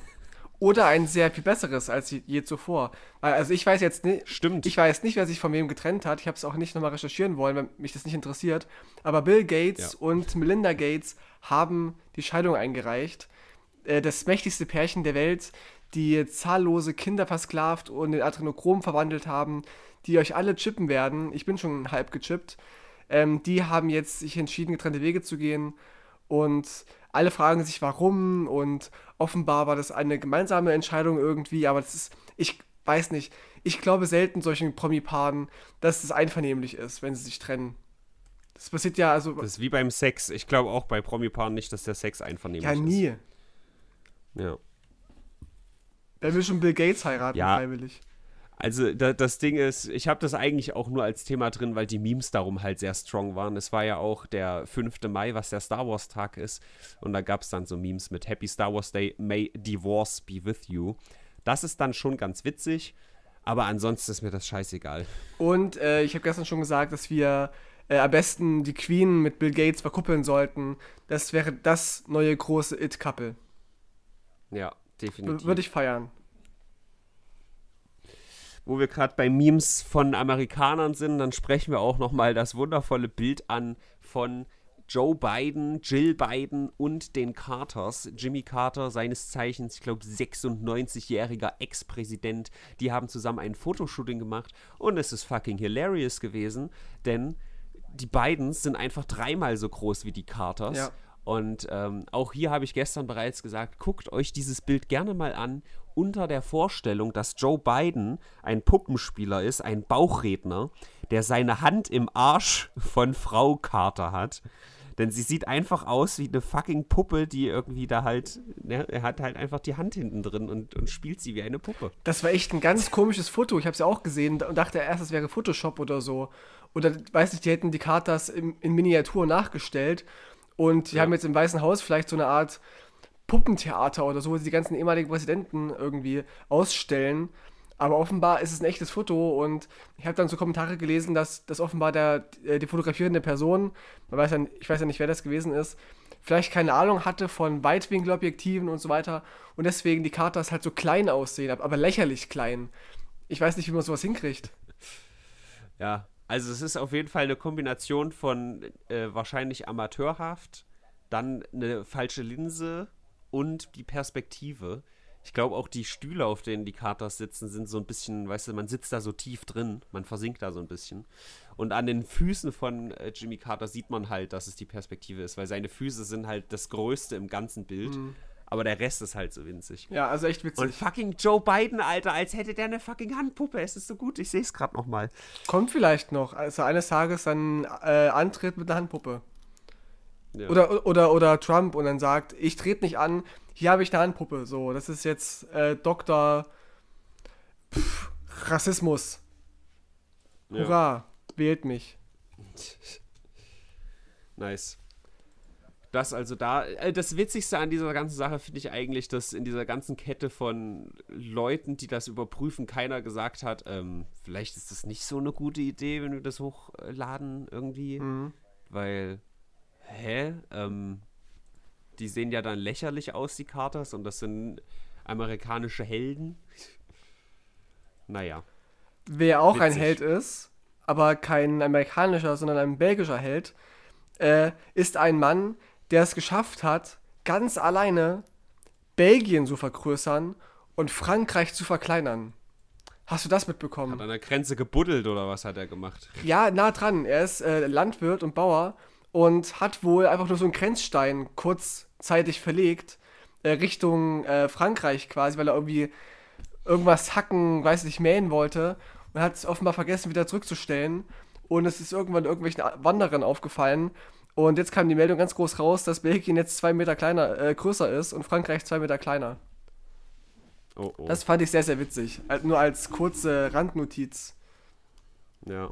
oder ein sehr viel besseres als je zuvor. Also ich weiß jetzt nicht. Stimmt. Ich weiß nicht, wer sich von wem getrennt hat. Ich habe es auch nicht nochmal recherchieren wollen, weil mich das nicht interessiert. Aber Bill Gates ja. und Melinda Gates haben die Scheidung eingereicht. Äh, das mächtigste Pärchen der Welt, die zahllose Kinder versklavt und in Adrenochrom verwandelt haben, die euch alle chippen werden. Ich bin schon halb gechippt. Ähm, die haben jetzt sich entschieden, getrennte Wege zu gehen. Und alle fragen sich warum und offenbar war das eine gemeinsame Entscheidung irgendwie, aber das ist, ich weiß nicht, ich glaube selten solchen Promi-Paaren, dass es einvernehmlich ist, wenn sie sich trennen. Das passiert ja also. Das ist wie beim Sex. Ich glaube auch bei Promi-Paaren nicht, dass der Sex einvernehmlich ist. Ja, nie. Ja. Wer will schon Bill Gates heiraten, ja. freiwillig? Also da, das Ding ist, ich habe das eigentlich auch nur als Thema drin, weil die Memes darum halt sehr strong waren. Es war ja auch der 5. Mai, was der Star Wars Tag ist. Und da gab es dann so Memes mit Happy Star Wars Day, May Divorce be with you. Das ist dann schon ganz witzig, aber ansonsten ist mir das scheißegal. Und äh, ich habe gestern schon gesagt, dass wir äh, am besten die Queen mit Bill Gates verkuppeln sollten. Das wäre das neue große It-Couple. Ja, definitiv. Würde ich feiern wo wir gerade bei Memes von Amerikanern sind, dann sprechen wir auch nochmal das wundervolle Bild an von Joe Biden, Jill Biden und den Carters. Jimmy Carter, seines Zeichens, ich glaube, 96-jähriger Ex-Präsident, die haben zusammen ein Fotoshooting gemacht und es ist fucking hilarious gewesen, denn die Bidens sind einfach dreimal so groß wie die Carters. Ja. Und ähm, auch hier habe ich gestern bereits gesagt, guckt euch dieses Bild gerne mal an unter der Vorstellung, dass Joe Biden ein Puppenspieler ist, ein Bauchredner, der seine Hand im Arsch von Frau Carter hat. Denn sie sieht einfach aus wie eine fucking Puppe, die irgendwie da halt, ne, er hat halt einfach die Hand hinten drin und, und spielt sie wie eine Puppe. Das war echt ein ganz komisches Foto. Ich habe es ja auch gesehen und dachte erst, es wäre Photoshop oder so. Oder weiß nicht, die hätten die Carters in, in Miniatur nachgestellt und die ja. haben jetzt im Weißen Haus vielleicht so eine Art Puppentheater oder so, wo sie die ganzen ehemaligen Präsidenten irgendwie ausstellen. Aber offenbar ist es ein echtes Foto und ich habe dann so Kommentare gelesen, dass, dass offenbar der, äh, die fotografierende Person, man weiß ja, ich weiß ja nicht, wer das gewesen ist, vielleicht keine Ahnung hatte von Weitwinkelobjektiven und so weiter und deswegen die Katas halt so klein aussehen, aber lächerlich klein. Ich weiß nicht, wie man sowas hinkriegt. Ja, also es ist auf jeden Fall eine Kombination von äh, wahrscheinlich amateurhaft, dann eine falsche Linse und die Perspektive. Ich glaube auch die Stühle, auf denen die Katas sitzen, sind so ein bisschen, weißt du, man sitzt da so tief drin, man versinkt da so ein bisschen. Und an den Füßen von äh, Jimmy Carter sieht man halt, dass es die Perspektive ist, weil seine Füße sind halt das Größte im ganzen Bild. Mhm. Aber der Rest ist halt so winzig. Ja, also echt witzig. Und fucking Joe Biden, Alter, als hätte der eine fucking Handpuppe. Es ist so gut, ich sehe es gerade nochmal. Kommt vielleicht noch, also eines Tages ein äh, Antritt mit einer Handpuppe. Ja. Oder, oder, oder Trump und dann sagt, ich trete nicht an, hier habe ich eine Handpuppe. So, das ist jetzt äh, Dr. Pff, Rassismus. Ja. Hurra, wählt mich. Nice. Das also da, äh, das Witzigste an dieser ganzen Sache finde ich eigentlich, dass in dieser ganzen Kette von Leuten, die das überprüfen, keiner gesagt hat, ähm, vielleicht ist das nicht so eine gute Idee, wenn wir das hochladen irgendwie, mhm. weil hä? Ähm, die sehen ja dann lächerlich aus, die Carters, und das sind amerikanische Helden. naja. Wer auch Witzig. ein Held ist, aber kein amerikanischer, sondern ein belgischer Held, äh, ist ein Mann, der es geschafft hat, ganz alleine Belgien zu vergrößern und Frankreich zu verkleinern. Hast du das mitbekommen? Hat an der Grenze gebuddelt oder was hat er gemacht? Ja, nah dran. Er ist äh, Landwirt und Bauer und hat wohl einfach nur so einen Grenzstein kurzzeitig verlegt, äh, Richtung äh, Frankreich quasi, weil er irgendwie irgendwas hacken, weiß nicht, mähen wollte und hat es offenbar vergessen, wieder zurückzustellen. Und es ist irgendwann irgendwelchen Wanderern aufgefallen. Und jetzt kam die Meldung ganz groß raus, dass Belgien jetzt zwei Meter kleiner, äh, größer ist und Frankreich zwei Meter kleiner. Oh, oh. Das fand ich sehr, sehr witzig. Halt nur als kurze Randnotiz. Ja.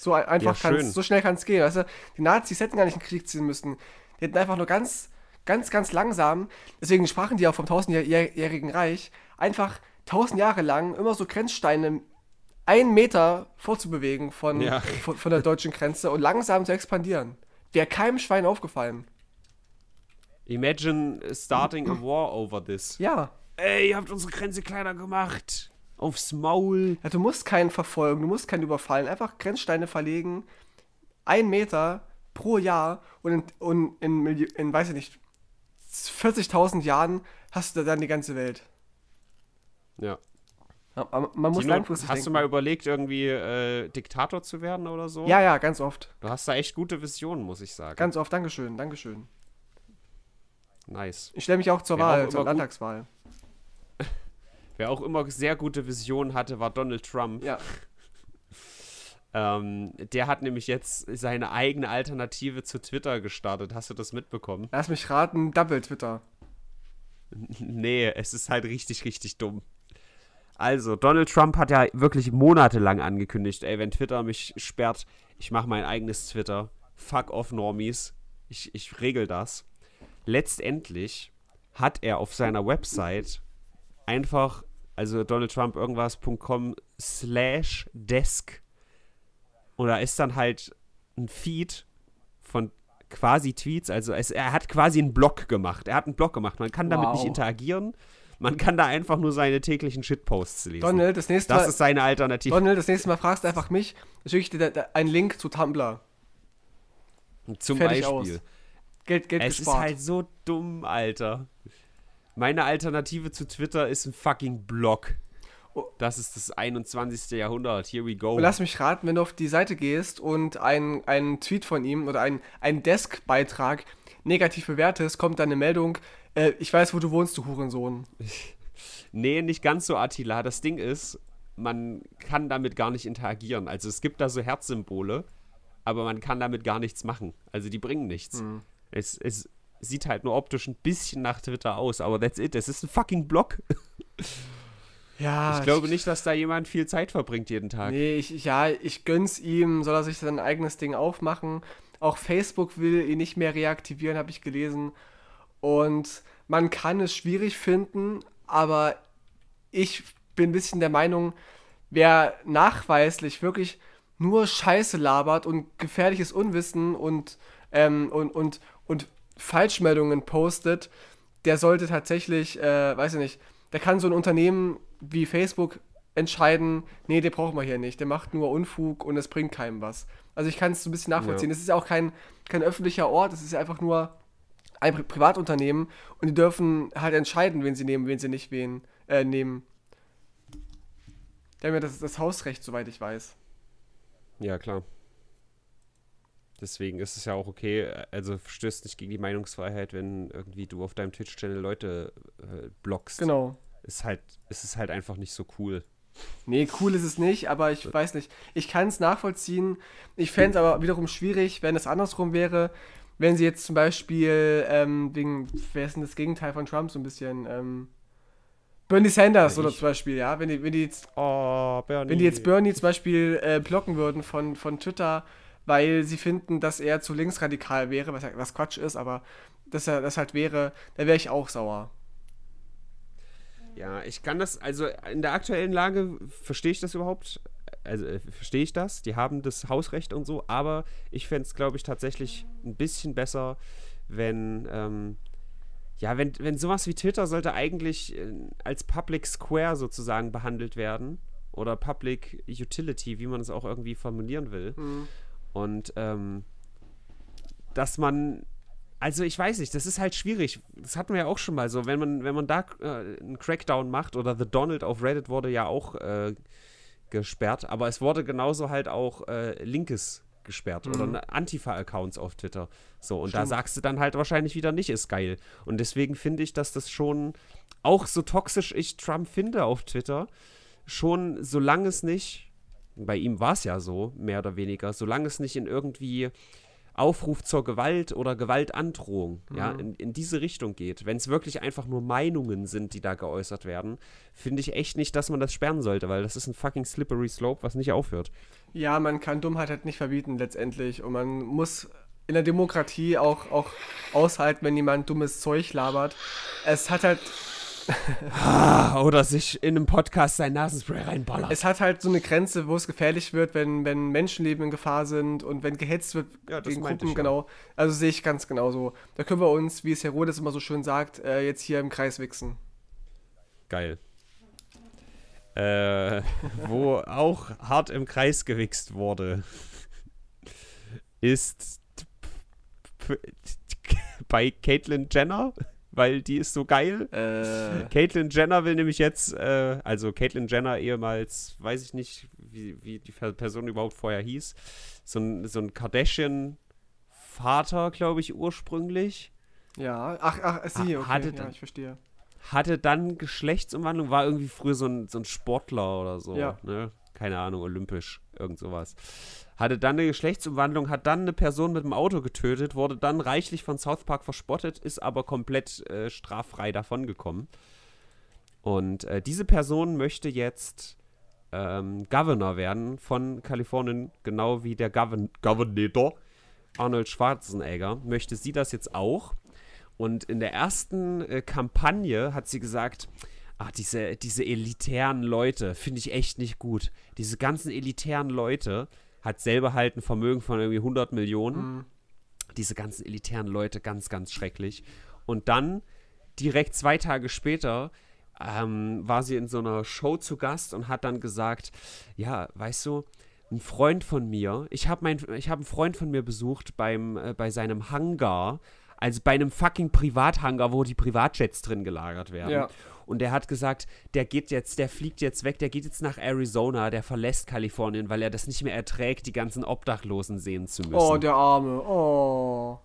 So einfach ja, so schnell kann es gehen. Weißt du? Die Nazis hätten gar nicht in den Krieg ziehen müssen. Die hätten einfach nur ganz, ganz, ganz langsam, deswegen sprachen die auch vom tausendjährigen Reich, einfach tausend Jahre lang immer so Grenzsteine einen Meter vorzubewegen von, ja. von, von, der deutschen Grenze und langsam zu expandieren. Wäre keinem Schwein aufgefallen. Imagine starting a war over this. Ja. Ey, ihr habt unsere Grenze kleiner gemacht aufs Maul. Ja, du musst keinen verfolgen, du musst keinen überfallen. Einfach Grenzsteine verlegen. Ein Meter pro Jahr und in, und in, in weiß ich nicht, 40.000 Jahren hast du dann die ganze Welt. Ja. Aber man muss Tino, langfristig Hast denken. du mal überlegt, irgendwie äh, Diktator zu werden oder so? Ja, ja, ganz oft. Du hast da echt gute Visionen, muss ich sagen. Ganz oft, Dankeschön, Dankeschön. Nice. Ich stelle mich auch zur Wäre Wahl, zur Landtagswahl. Gut. Wer auch immer sehr gute Visionen hatte, war Donald Trump. Ja. Ähm, der hat nämlich jetzt seine eigene Alternative zu Twitter gestartet. Hast du das mitbekommen? Lass mich raten, Double Twitter. Nee, es ist halt richtig, richtig dumm. Also, Donald Trump hat ja wirklich monatelang angekündigt, ey, wenn Twitter mich sperrt, ich mache mein eigenes Twitter. Fuck off, Normies. Ich, ich regel das. Letztendlich hat er auf seiner Website einfach also Donald irgendwas.com slash desk. Und da ist dann halt ein Feed von quasi Tweets. Also es, er hat quasi einen Blog gemacht. Er hat einen Blog gemacht. Man kann wow. damit nicht interagieren. Man kann da einfach nur seine täglichen Shitposts lesen. Donald, das nächste Mal. Das ist seine Alternative. Donald, das nächste Mal fragst du einfach mich, schicke ich dir da, einen Link zu Tumblr. Zum Fertig Beispiel. Aus. Geld, Geld es gespart. ist halt so dumm, Alter. Meine Alternative zu Twitter ist ein fucking Blog. Oh. Das ist das 21. Jahrhundert. Here we go. Und lass mich raten, wenn du auf die Seite gehst und einen, Tweet von ihm oder einen, Desk-Beitrag negativ bewertest, kommt dann eine Meldung: äh, Ich weiß, wo du wohnst, du Hurensohn. nee, nicht ganz so, Attila. Das Ding ist, man kann damit gar nicht interagieren. Also es gibt da so Herzsymbole, aber man kann damit gar nichts machen. Also die bringen nichts. Mhm. Es, ist sieht halt nur optisch ein bisschen nach Twitter aus, aber that's it. das ist ein fucking Blog. Ja. Ich glaube ich, nicht, dass da jemand viel Zeit verbringt jeden Tag. Nee, ich, ja, ich gönn's ihm, soll er sich sein eigenes Ding aufmachen. Auch Facebook will ihn nicht mehr reaktivieren, habe ich gelesen. Und man kann es schwierig finden, aber ich bin ein bisschen der Meinung, wer nachweislich wirklich nur Scheiße labert und gefährliches Unwissen und, ähm, und, und, und Falschmeldungen postet, der sollte tatsächlich, äh, weiß ich nicht, der kann so ein Unternehmen wie Facebook entscheiden, nee, den brauchen wir hier nicht, der macht nur Unfug und es bringt keinem was. Also ich kann es so ein bisschen nachvollziehen. Es ist ja auch kein, kein öffentlicher Ort, es ist ja einfach nur ein Pri Privatunternehmen und die dürfen halt entscheiden, wen sie nehmen, wen sie nicht wen, äh, nehmen. Die haben ja das, das Hausrecht, soweit ich weiß. Ja, klar. Deswegen ist es ja auch okay, äh, also stößt nicht gegen die Meinungsfreiheit, wenn irgendwie du auf deinem Twitch-Channel Leute äh, blockst. Genau. Ist halt, ist es halt einfach nicht so cool. Nee, cool ist es nicht, aber ich weiß nicht. Ich kann es nachvollziehen. Ich fände es aber wiederum schwierig, wenn es andersrum wäre. Wenn sie jetzt zum Beispiel ähm, wegen, wer ist denn das Gegenteil von Trump so ein bisschen? Ähm, Bernie Sanders ja, oder zum Beispiel, ja. Wenn die, wenn die, jetzt, oh, wenn die jetzt Bernie zum Beispiel äh, blocken würden von, von Twitter weil sie finden, dass er zu linksradikal wäre, was, was Quatsch ist, aber dass er das halt wäre, da wäre ich auch sauer. Ja, ich kann das, also in der aktuellen Lage verstehe ich das überhaupt. Also äh, verstehe ich das. Die haben das Hausrecht und so, aber ich fände es, glaube ich, tatsächlich ein bisschen besser, wenn, ähm, ja, wenn, wenn sowas wie Twitter sollte eigentlich äh, als Public Square sozusagen behandelt werden. Oder Public Utility, wie man es auch irgendwie formulieren will. Mhm. Und ähm, dass man, also ich weiß nicht, das ist halt schwierig. Das hatten wir ja auch schon mal so, wenn man, wenn man da äh, einen Crackdown macht oder The Donald auf Reddit wurde ja auch äh, gesperrt, aber es wurde genauso halt auch äh, Linkes gesperrt mhm. oder ne, Antifa-Accounts auf Twitter. So, und Stimmt. da sagst du dann halt wahrscheinlich wieder nicht, ist geil. Und deswegen finde ich, dass das schon, auch so toxisch ich Trump finde auf Twitter, schon solange es nicht bei ihm war es ja so, mehr oder weniger, solange es nicht in irgendwie Aufruf zur Gewalt oder Gewaltandrohung, mhm. ja, in, in diese Richtung geht. Wenn es wirklich einfach nur Meinungen sind, die da geäußert werden, finde ich echt nicht, dass man das sperren sollte, weil das ist ein fucking slippery slope, was nicht aufhört. Ja, man kann Dummheit halt nicht verbieten letztendlich und man muss in der Demokratie auch, auch aushalten, wenn jemand dummes Zeug labert. Es hat halt Oder sich in einem Podcast sein Nasenspray reinballern. Es hat halt so eine Grenze, wo es gefährlich wird, wenn, wenn Menschenleben in Gefahr sind und wenn gehetzt wird ja, gegen Gruppen, genau. Also sehe ich ganz genau so. Da können wir uns, wie es Herr Rodes immer so schön sagt, äh, jetzt hier im Kreis wichsen. Geil. Äh, wo auch hart im Kreis gewichst wurde, ist bei Caitlin Jenner weil die ist so geil. Äh. Caitlyn Jenner will nämlich jetzt, äh, also Caitlyn Jenner ehemals, weiß ich nicht, wie, wie die Person überhaupt vorher hieß, so ein, so ein Kardashian-Vater, glaube ich, ursprünglich. Ja, ach, ach, sie, okay, hatte dann, ja, ich verstehe. Hatte dann Geschlechtsumwandlung, war irgendwie früher so ein, so ein Sportler oder so, ja. ne? Keine Ahnung, olympisch, irgend sowas hatte dann eine Geschlechtsumwandlung, hat dann eine Person mit dem Auto getötet, wurde dann reichlich von South Park verspottet, ist aber komplett äh, straffrei davongekommen. Und äh, diese Person möchte jetzt ähm, Governor werden von Kalifornien, genau wie der Govern Governator Arnold Schwarzenegger. Möchte sie das jetzt auch? Und in der ersten äh, Kampagne hat sie gesagt, ach, diese, diese elitären Leute finde ich echt nicht gut. Diese ganzen elitären Leute, hat selber halt ein Vermögen von irgendwie 100 Millionen. Mhm. Diese ganzen elitären Leute, ganz, ganz schrecklich. Und dann, direkt zwei Tage später, ähm, war sie in so einer Show zu Gast und hat dann gesagt, ja, weißt du, ein Freund von mir, ich habe hab einen Freund von mir besucht beim, äh, bei seinem Hangar, also bei einem fucking Privathangar, wo die Privatjets drin gelagert werden. Ja. Und der hat gesagt, der geht jetzt, der fliegt jetzt weg, der geht jetzt nach Arizona, der verlässt Kalifornien, weil er das nicht mehr erträgt, die ganzen Obdachlosen sehen zu müssen. Oh, der Arme. Oh.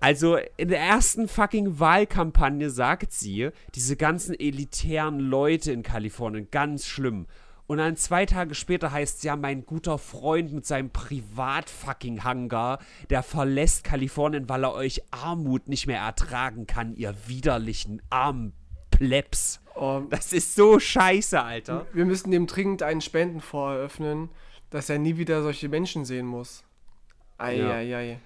Also in der ersten fucking Wahlkampagne sagt sie, diese ganzen elitären Leute in Kalifornien, ganz schlimm. Und dann zwei Tage später heißt ja, mein guter Freund mit seinem privatfucking Hangar, der verlässt Kalifornien, weil er euch Armut nicht mehr ertragen kann, ihr widerlichen armen Plebs. Oh. Ähm, das ist so scheiße, Alter. Wir müssen dem dringend einen Spendenfonds eröffnen, dass er nie wieder solche Menschen sehen muss. Eieiei. ja. ei, ei.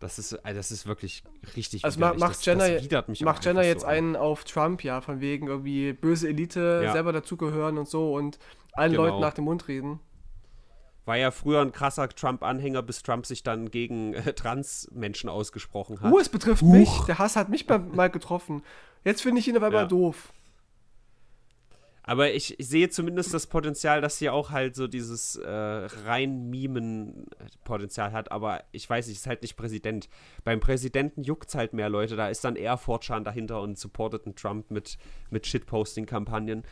Das ist, das ist wirklich richtig also widerlich. macht das, Jenner, das mich macht Jenner jetzt so einen auf Trump, ja, von wegen irgendwie böse Elite, ja. selber dazugehören und so und allen genau. Leuten nach dem Mund reden. War ja früher ein krasser Trump-Anhänger, bis Trump sich dann gegen äh, Trans-Menschen ausgesprochen hat. Uh, es betrifft Huch. mich. Der Hass hat mich mal getroffen. Jetzt finde ich ihn aber einmal ja. doof. Aber ich, ich, sehe zumindest das Potenzial, dass sie auch halt so dieses äh, rein Mimen-Potenzial äh, hat. Aber ich weiß nicht, ist halt nicht Präsident. Beim Präsidenten juckt es halt mehr Leute. Da ist dann eher Fortschan dahinter und supportet einen Trump mit, mit Shitposting-Kampagnen.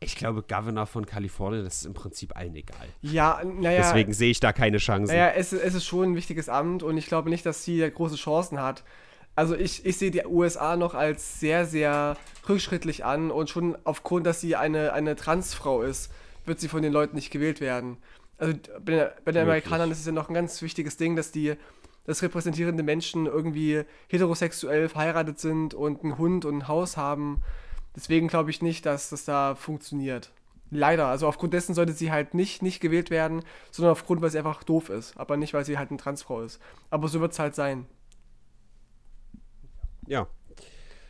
Ich glaube, Governor von Kalifornien, das ist im Prinzip allen egal. Ja, naja. Deswegen sehe ich da keine Chance. Naja, es, es ist schon ein wichtiges Amt und ich glaube nicht, dass sie große Chancen hat also ich, ich sehe die USA noch als sehr, sehr rückschrittlich an und schon aufgrund, dass sie eine, eine Transfrau ist, wird sie von den Leuten nicht gewählt werden. Also bei, bei den Amerikanern ist es ja noch ein ganz wichtiges Ding, dass die dass repräsentierende Menschen irgendwie heterosexuell verheiratet sind und einen Hund und ein Haus haben. Deswegen glaube ich nicht, dass das da funktioniert. Leider, also aufgrund dessen sollte sie halt nicht, nicht gewählt werden, sondern aufgrund, weil sie einfach doof ist, aber nicht, weil sie halt eine Transfrau ist. Aber so wird es halt sein ja.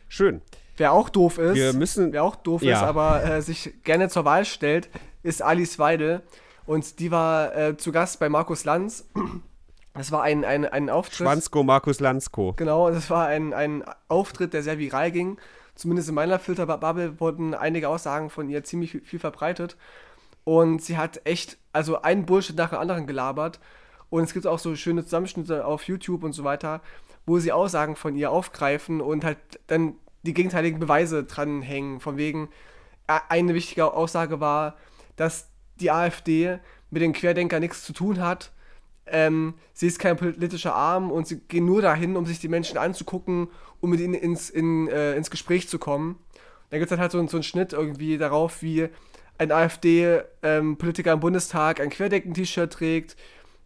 Schön. Wer auch doof ist, Wir müssen, wer auch doof ja. ist, aber äh, sich gerne zur Wahl stellt, ist Alice Weidel. Und die war äh, zu Gast bei Markus Lanz. Das war ein, ein, ein Auftritt. Schwanzko Markus Lanzko. Genau, das war ein, ein Auftritt, der sehr viral ging. Zumindest in meiner Filterbubble wurden einige Aussagen von ihr ziemlich viel, verbreitet. Und sie hat echt, also einen Bullshit nach dem anderen gelabert. Und es gibt auch so schöne Zusammenschnitte auf YouTube und so weiter wo sie Aussagen von ihr aufgreifen und halt dann die gegenteiligen Beweise dranhängen. Von wegen, äh, eine wichtige Aussage war, dass die AfD mit den Querdenkern nichts zu tun hat. Ähm, sie ist kein politischer Arm und sie gehen nur dahin, um sich die Menschen anzugucken, um mit ihnen ins, in, äh, ins Gespräch zu kommen. Da gibt es halt so, so einen Schnitt irgendwie darauf, wie ein AfD-Politiker ähm, im Bundestag ein Querdenken-T-Shirt trägt,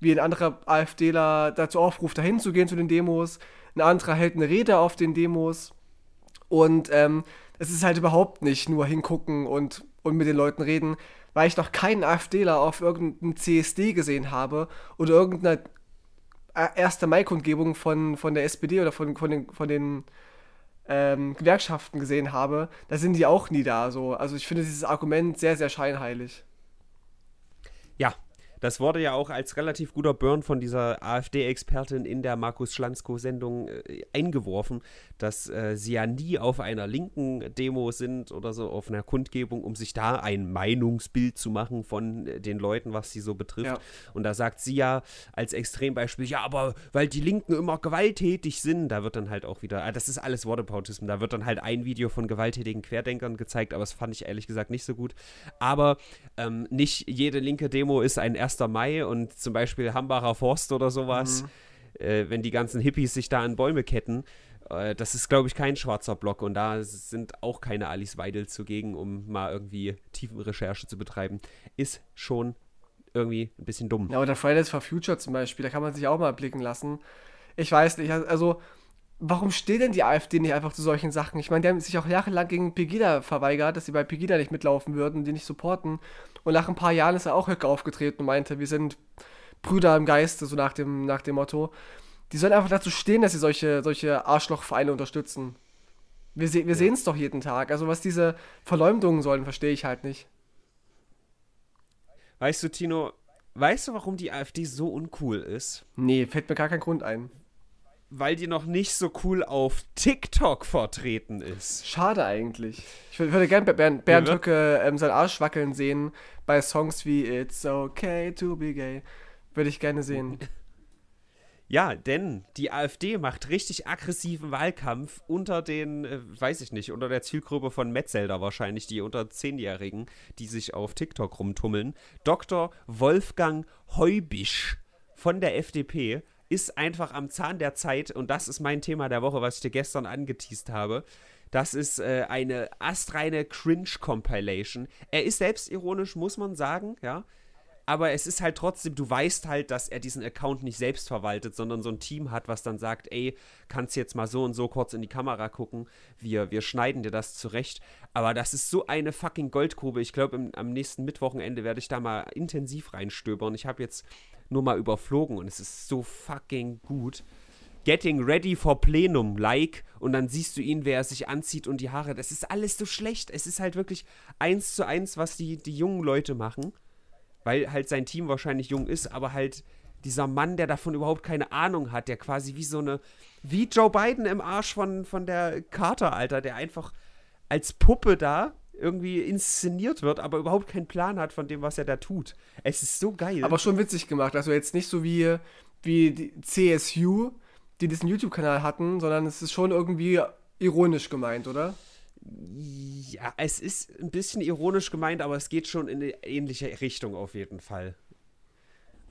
wie ein anderer AfDler dazu aufruft, dahin zu gehen zu den Demos. Ein anderer hält eine Rede auf den Demos. Und ähm, es ist halt überhaupt nicht nur hingucken und, und mit den Leuten reden, weil ich noch keinen AfDler auf irgendeinem CSD gesehen habe oder irgendeiner 1. Äh, Mai-Kundgebung von, von der SPD oder von, von den, von den ähm, Gewerkschaften gesehen habe, da sind die auch nie da. So. Also ich finde dieses Argument sehr, sehr scheinheilig. Ja, das wurde ja auch als relativ guter Burn von dieser AfD-Expertin in der Markus Schlanzko-Sendung äh, eingeworfen, dass äh, sie ja nie auf einer linken Demo sind oder so, auf einer Kundgebung, um sich da ein Meinungsbild zu machen von äh, den Leuten, was sie so betrifft. Ja. Und da sagt sie ja als Extrembeispiel, ja, aber weil die Linken immer gewalttätig sind, da wird dann halt auch wieder, ah, das ist alles Wortepautismus, da wird dann halt ein Video von gewalttätigen Querdenkern gezeigt, aber das fand ich ehrlich gesagt nicht so gut. Aber ähm, nicht jede linke Demo ist ein erstes 1. Mai und zum Beispiel Hambacher Forst oder sowas, mhm. äh, wenn die ganzen Hippies sich da an Bäume ketten, äh, das ist, glaube ich, kein schwarzer Block und da sind auch keine Alice Weidel zugegen, um mal irgendwie Tiefenrecherche zu betreiben. Ist schon irgendwie ein bisschen dumm. Ja, oder Fridays for Future zum Beispiel, da kann man sich auch mal blicken lassen. Ich weiß nicht, also warum steht denn die AfD nicht einfach zu solchen Sachen? Ich meine, die haben sich auch jahrelang gegen Pegida verweigert, dass sie bei Pegida nicht mitlaufen würden, die nicht supporten. Und nach ein paar Jahren ist er auch Höcke aufgetreten und meinte, wir sind Brüder im Geiste, so nach dem, nach dem Motto. Die sollen einfach dazu stehen, dass sie solche, solche Arschlochvereine unterstützen. Wir, se wir ja. sehen es doch jeden Tag. Also was diese Verleumdungen sollen, verstehe ich halt nicht. Weißt du, Tino, weißt du, warum die AfD so uncool ist? Nee, fällt mir gar kein Grund ein weil die noch nicht so cool auf TikTok vertreten ist. Schade eigentlich. Ich würde gerne Bernd, Bernd ja, Höcke ähm, seinen Arsch wackeln sehen bei Songs wie It's Okay to Be Gay. Würde ich gerne sehen. Ja, denn die AfD macht richtig aggressiven Wahlkampf unter den, äh, weiß ich nicht, unter der Zielgruppe von Metzelder wahrscheinlich, die unter Zehnjährigen, die sich auf TikTok rumtummeln. Dr. Wolfgang Heubisch von der FDP ist einfach am Zahn der Zeit und das ist mein Thema der Woche, was ich dir gestern angeteased habe. Das ist äh, eine astreine Cringe-Compilation. Er ist selbstironisch, muss man sagen, ja aber es ist halt trotzdem, du weißt halt, dass er diesen Account nicht selbst verwaltet, sondern so ein Team hat, was dann sagt, ey, kannst jetzt mal so und so kurz in die Kamera gucken, wir, wir schneiden dir das zurecht. Aber das ist so eine fucking Goldgrube. Ich glaube, am nächsten Mittwochenende werde ich da mal intensiv reinstöbern. Ich habe jetzt nur mal überflogen und es ist so fucking gut. Getting ready for Plenum, like, und dann siehst du ihn, wer er sich anzieht und die Haare. Das ist alles so schlecht. Es ist halt wirklich eins zu eins, was die, die jungen Leute machen weil halt sein Team wahrscheinlich jung ist, aber halt dieser Mann, der davon überhaupt keine Ahnung hat, der quasi wie so eine, wie Joe Biden im Arsch von, von der Carter, Alter, der einfach als Puppe da irgendwie inszeniert wird, aber überhaupt keinen Plan hat von dem, was er da tut. Es ist so geil. Aber schon witzig gemacht, also jetzt nicht so wie, wie CSU, die diesen YouTube-Kanal hatten, sondern es ist schon irgendwie ironisch gemeint, oder? Ja, es ist ein bisschen ironisch gemeint, aber es geht schon in eine ähnliche Richtung auf jeden Fall.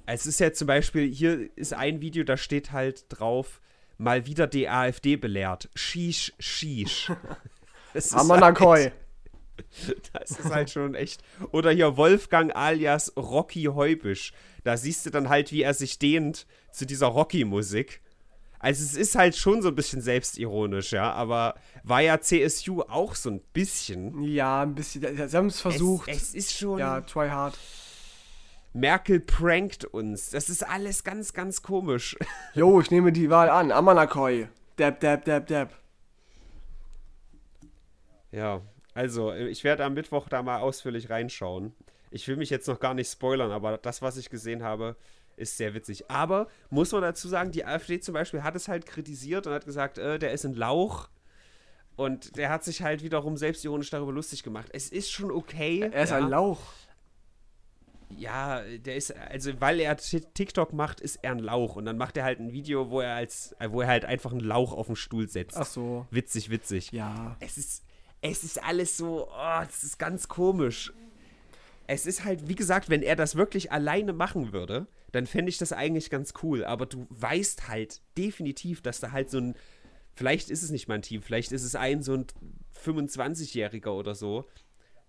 Es ist ja zum Beispiel, hier ist ein Video, da steht halt drauf, mal wieder die AfD belehrt. Shish, shish. Amanakoi. Halt, das ist halt schon echt. Oder hier Wolfgang alias Rocky Heubisch. Da siehst du dann halt, wie er sich dehnt zu dieser Rocky-Musik. Also es ist halt schon so ein bisschen selbstironisch, ja, aber war ja CSU auch so ein bisschen. Ja, ein bisschen. Sie haben es versucht. Es ist schon. Ja, try hard. Merkel prankt uns. Das ist alles ganz, ganz komisch. Jo, ich nehme die Wahl an. Amanakoi. Dab, dab, dab, dab. Ja, also äh, ich werde am Mittwoch da mal ausführlich reinschauen. Ich will mich jetzt noch gar nicht spoilern, aber das, was ich gesehen habe, ist sehr witzig. Aber muss man dazu sagen, die AfD zum Beispiel hat es halt kritisiert und hat gesagt, äh, der ist ein Lauch. Und der hat sich halt wiederum selbstironisch darüber lustig gemacht. Es ist schon okay. Er ist ja. ein Lauch. Ja, der ist, also weil er TikTok macht, ist er ein Lauch. Und dann macht er halt ein Video, wo er als, äh, wo er halt einfach einen Lauch auf den Stuhl setzt. Ach so. Witzig, witzig. Ja. Es ist, es ist alles so, oh, das ist ganz komisch es ist halt, wie gesagt, wenn er das wirklich alleine machen würde, dann fände ich das eigentlich ganz cool. Aber du weißt halt definitiv, dass da halt so ein, vielleicht ist es nicht mein Team, vielleicht ist es ein so ein 25-Jähriger oder so,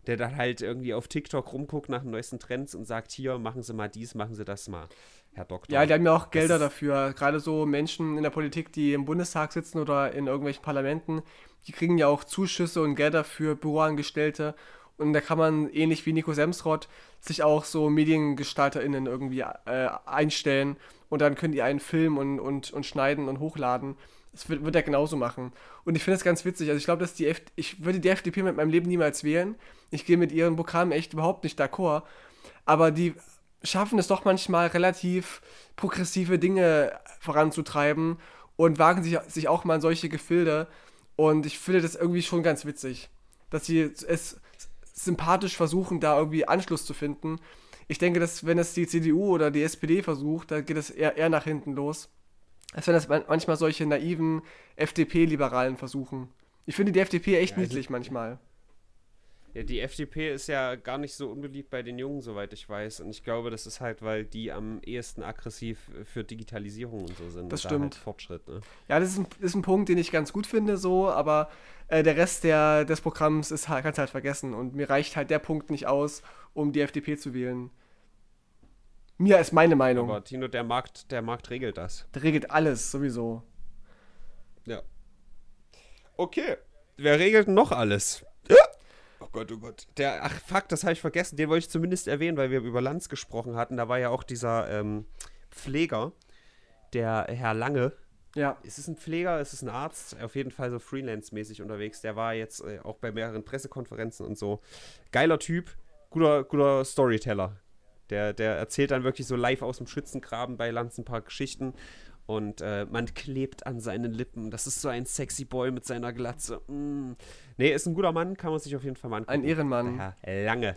der dann halt irgendwie auf TikTok rumguckt nach den neuesten Trends und sagt, hier, machen Sie mal dies, machen Sie das mal, Herr Doktor. Ja, die haben ja auch Gelder das dafür. Gerade so Menschen in der Politik, die im Bundestag sitzen oder in irgendwelchen Parlamenten, die kriegen ja auch Zuschüsse und Gelder für Büroangestellte und da kann man ähnlich wie Nico Semsrott sich auch so MediengestalterInnen irgendwie äh, einstellen und dann können die einen filmen und, und, und schneiden und hochladen. Das wird, wird er genauso machen. Und ich finde das ganz witzig. Also ich glaube, dass die F ich würde die FDP mit meinem Leben niemals wählen. Ich gehe mit ihren Programmen echt überhaupt nicht d'accord. Aber die schaffen es doch manchmal relativ progressive Dinge voranzutreiben und wagen sich, sich auch mal in solche Gefilde. Und ich finde das irgendwie schon ganz witzig, dass sie es sympathisch versuchen, da irgendwie Anschluss zu finden. Ich denke, dass wenn es die CDU oder die SPD versucht, dann geht es eher, eher nach hinten los, als wenn das manchmal solche naiven FDP-Liberalen versuchen. Ich finde die FDP echt ja, also niedlich manchmal. Ja, die FDP ist ja gar nicht so unbeliebt bei den Jungen, soweit ich weiß. Und ich glaube, das ist halt, weil die am ehesten aggressiv für Digitalisierung und so sind. Das halt stimmt. Halt Fortschritt, ne? Ja, das ist ein, ist ein, Punkt, den ich ganz gut finde, so, aber äh, der Rest der, des Programms ist halt, kannst halt vergessen. Und mir reicht halt der Punkt nicht aus, um die FDP zu wählen. Mir ist meine Meinung. Aber Tino, der Markt, der Markt regelt das. Der regelt alles, sowieso. Ja. Okay. Wer regelt noch alles? Gott, oh Gott. Der, ach, fuck, das habe ich vergessen. Den wollte ich zumindest erwähnen, weil wir über Lanz gesprochen hatten. Da war ja auch dieser ähm, Pfleger, der Herr Lange. Ja. Ist es ein Pfleger, ist es ein Arzt? Auf jeden Fall so freelance-mäßig unterwegs. Der war jetzt äh, auch bei mehreren Pressekonferenzen und so. Geiler Typ, guter, guter Storyteller. Der, der erzählt dann wirklich so live aus dem Schützengraben bei Lanz ein paar Geschichten und äh, man klebt an seinen Lippen. Das ist so ein sexy Boy mit seiner Glatze. Mm. Nee, ist ein guter Mann, kann man sich auf jeden Fall mal angucken. Ein Ehrenmann. Ja, lange.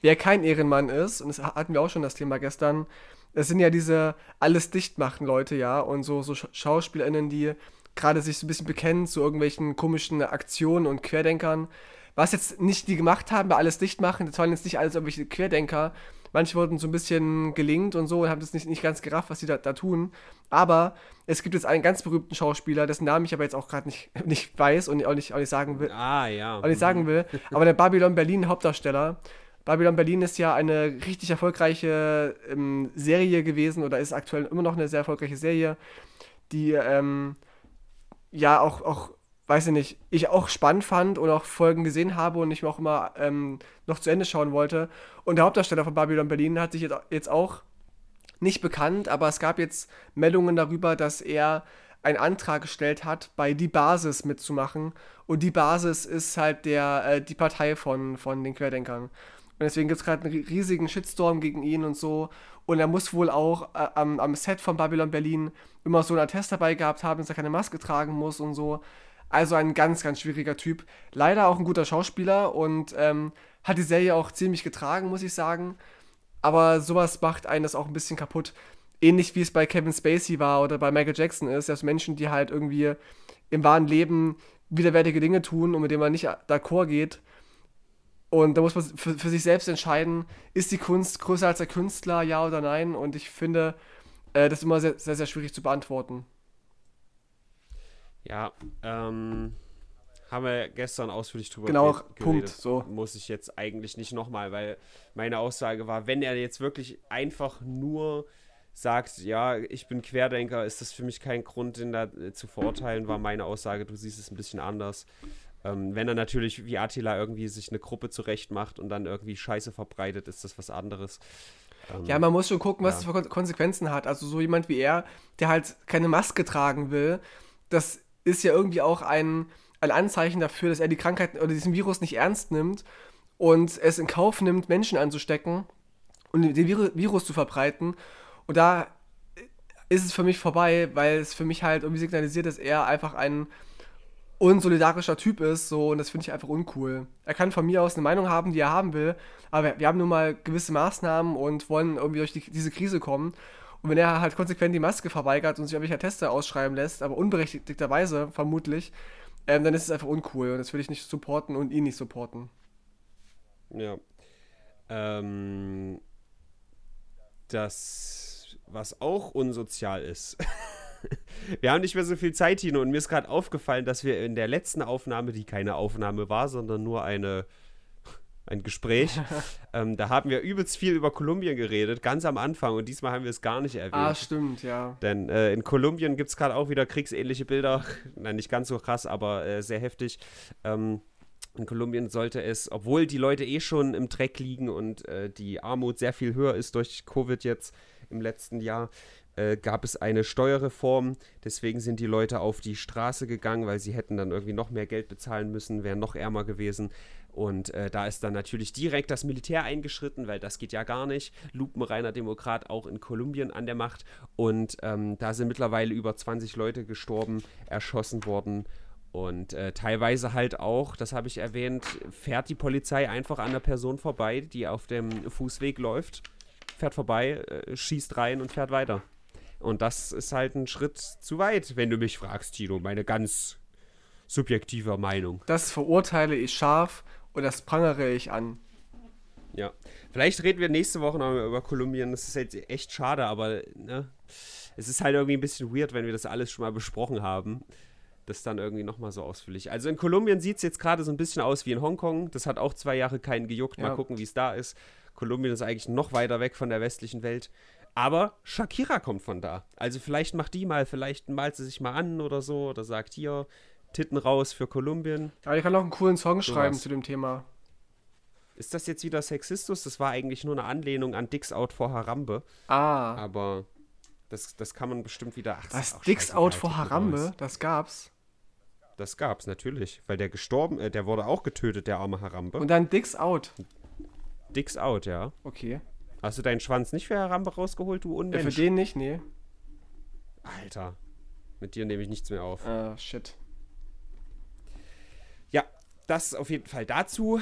Wer kein Ehrenmann ist, und das hatten wir auch schon das Thema gestern, es sind ja diese alles dicht machen Leute, ja, und so, so SchauspielerInnen, die gerade sich so ein bisschen bekennen zu irgendwelchen komischen Aktionen und Querdenkern. Was jetzt nicht die gemacht haben, bei alles dicht machen, das waren jetzt nicht alles irgendwelche Querdenker, manche wurden so ein bisschen gelingt und so und haben das nicht, nicht ganz gerafft, was sie da, da tun. Aber es gibt jetzt einen ganz berühmten Schauspieler, dessen Namen ich aber jetzt auch gerade nicht, nicht weiß und auch nicht, auch nicht sagen will. Ah, ja. Auch nicht sagen mhm. will. Aber der Babylon Berlin Hauptdarsteller. Babylon Berlin ist ja eine richtig erfolgreiche ähm, Serie gewesen oder ist aktuell immer noch eine sehr erfolgreiche Serie, die ähm, ja auch, auch weiß ich nicht, ich auch spannend fand und auch Folgen gesehen habe und ich mir auch immer ähm, noch zu Ende schauen wollte. Und der Hauptdarsteller von Babylon Berlin hat sich jetzt, auch nicht bekannt, aber es gab jetzt Meldungen darüber, dass er einen Antrag gestellt hat, bei Die Basis mitzumachen. Und Die Basis ist halt der, äh, die Partei von, von den Querdenkern. Und deswegen gibt es gerade einen riesigen Shitstorm gegen ihn und so. Und er muss wohl auch äh, am, am Set von Babylon Berlin immer so einen Attest dabei gehabt haben, dass er keine Maske tragen muss und so. Also ein ganz, ganz schwieriger Typ. Leider auch ein guter Schauspieler und ähm, hat die Serie auch ziemlich getragen, muss ich sagen. Aber sowas macht einen das auch ein bisschen kaputt. Ähnlich wie es bei Kevin Spacey war oder bei Michael Jackson ist, dass Menschen, die halt irgendwie im wahren Leben widerwärtige Dinge tun und mit denen man nicht d'accord geht. Und da muss man für, für, sich selbst entscheiden, ist die Kunst größer als der Künstler, ja oder nein? Und ich finde, äh, das ist immer sehr, sehr, sehr schwierig zu beantworten. Ja, ähm, haben wir gestern ausführlich drüber genau, geredet. Genau, Punkt. So. Muss ich jetzt eigentlich nicht nochmal, weil meine Aussage war, wenn er jetzt wirklich einfach nur sagt, ja, ich bin Querdenker, ist das für mich kein Grund, den da äh, zu verurteilen, war meine Aussage. Du siehst es ein bisschen anders. Ähm, wenn er natürlich wie Attila irgendwie sich eine Gruppe zurecht macht und dann irgendwie Scheiße verbreitet, ist das was anderes. Ähm, ja, man muss schon gucken, was ja. das für Konsequenzen hat. Also so jemand wie er, der halt keine Maske tragen will, das ist ja irgendwie auch ein, ein Anzeichen dafür, dass er die Krankheit oder diesen Virus nicht ernst nimmt und es in Kauf nimmt, Menschen anzustecken und den Vir Virus zu verbreiten. Und da ist es für mich vorbei, weil es für mich halt irgendwie signalisiert, dass er einfach ein unsolidarischer Typ ist, so, und das finde ich einfach uncool. Er kann von mir aus eine Meinung haben, die er haben will, aber wir haben nun mal gewisse Maßnahmen und wollen irgendwie durch die, diese Krise kommen. Und wenn er halt konsequent die Maske verweigert und sich irgendwelcher Teste ausschreiben lässt, aber unberechtigterweise vermutlich, ähm, dann ist es einfach uncool und das will ich nicht supporten und ihn nicht supporten. Ja. Ähm, das, was auch unsozial ist. wir haben nicht mehr so viel Zeit, Tino, und mir ist gerade aufgefallen, dass wir in der letzten Aufnahme, die keine Aufnahme war, sondern nur eine ein Gespräch. ähm, da haben wir übelst viel über Kolumbien geredet, ganz am Anfang. Und diesmal haben wir es gar nicht erwähnt. Ah, stimmt, ja. Denn äh, in Kolumbien gibt es gerade auch wieder kriegsähnliche Bilder. Nein, nicht ganz so krass, aber äh, sehr heftig. Ähm, in Kolumbien sollte es, obwohl die Leute eh schon im Dreck liegen und äh, die Armut sehr viel höher ist durch Covid jetzt im letzten Jahr, äh, gab es eine Steuerreform. Deswegen sind die Leute auf die Straße gegangen, weil sie hätten dann irgendwie noch mehr Geld bezahlen müssen, wären noch ärmer gewesen. Und äh, da ist dann natürlich direkt das Militär eingeschritten, weil das geht ja gar nicht. Lupenreiner Demokrat auch in Kolumbien an der Macht. Und ähm, da sind mittlerweile über 20 Leute gestorben, erschossen worden. Und äh, teilweise halt auch, das habe ich erwähnt, fährt die Polizei einfach an der Person vorbei, die auf dem Fußweg läuft, fährt vorbei, äh, schießt rein und fährt weiter. Und das ist halt ein Schritt zu weit, wenn du mich fragst, Tino. Meine ganz subjektive Meinung. Das verurteile ich scharf und das prangere ich an. Ja, vielleicht reden wir nächste Woche noch über Kolumbien. Das ist halt echt schade, aber ne? es ist halt irgendwie ein bisschen weird, wenn wir das alles schon mal besprochen haben. Das dann irgendwie nochmal so ausführlich. Also in Kolumbien sieht es jetzt gerade so ein bisschen aus wie in Hongkong. Das hat auch zwei Jahre keinen gejuckt. Mal ja. gucken, wie es da ist. Kolumbien ist eigentlich noch weiter weg von der westlichen Welt. Aber Shakira kommt von da. Also vielleicht macht die mal, vielleicht malt sie sich mal an oder so oder sagt hier Titten raus für Kolumbien. Ja, die kann auch einen coolen Song so schreiben was. zu dem Thema. Ist das jetzt wieder Sexistus? Das war eigentlich nur eine Anlehnung an Dicks Out vor Harambe. Ah. Aber das, das kann man bestimmt wieder. Ach, das Dicks Out vor Harambe, das gab's. Das gab's natürlich, weil der gestorben, äh, der wurde auch getötet, der arme Harambe. Und dann Dicks Out. Dicks Out, ja. Okay. Hast du deinen Schwanz nicht für Herr Rampe rausgeholt, du äh, Unmensch? für den nicht, nee. Alter, mit dir nehme ich nichts mehr auf. Ah, uh, shit. Ja, das auf jeden Fall dazu.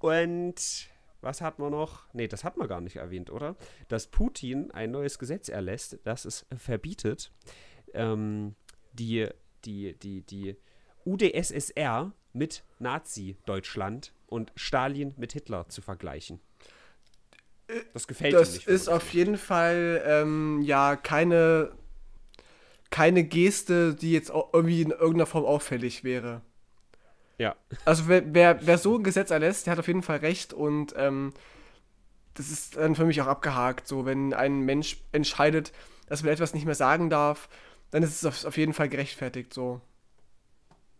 Und was hat man noch? Nee, das hat man gar nicht erwähnt, oder? Dass Putin ein neues Gesetz erlässt, das es verbietet, ähm, die, die, die, die UdSSR mit Nazi-Deutschland und Stalin mit Hitler zu vergleichen. Das gefällt das ihm nicht. Das ist auf jeden Fall ähm, ja keine, keine Geste, die jetzt irgendwie in irgendeiner Form auffällig wäre. Ja. Also wer, wer, wer so ein Gesetz erlässt, der hat auf jeden Fall recht und ähm, das ist dann für mich auch abgehakt. So, wenn ein Mensch entscheidet, dass man etwas nicht mehr sagen darf, dann ist es auf, auf jeden Fall gerechtfertigt so.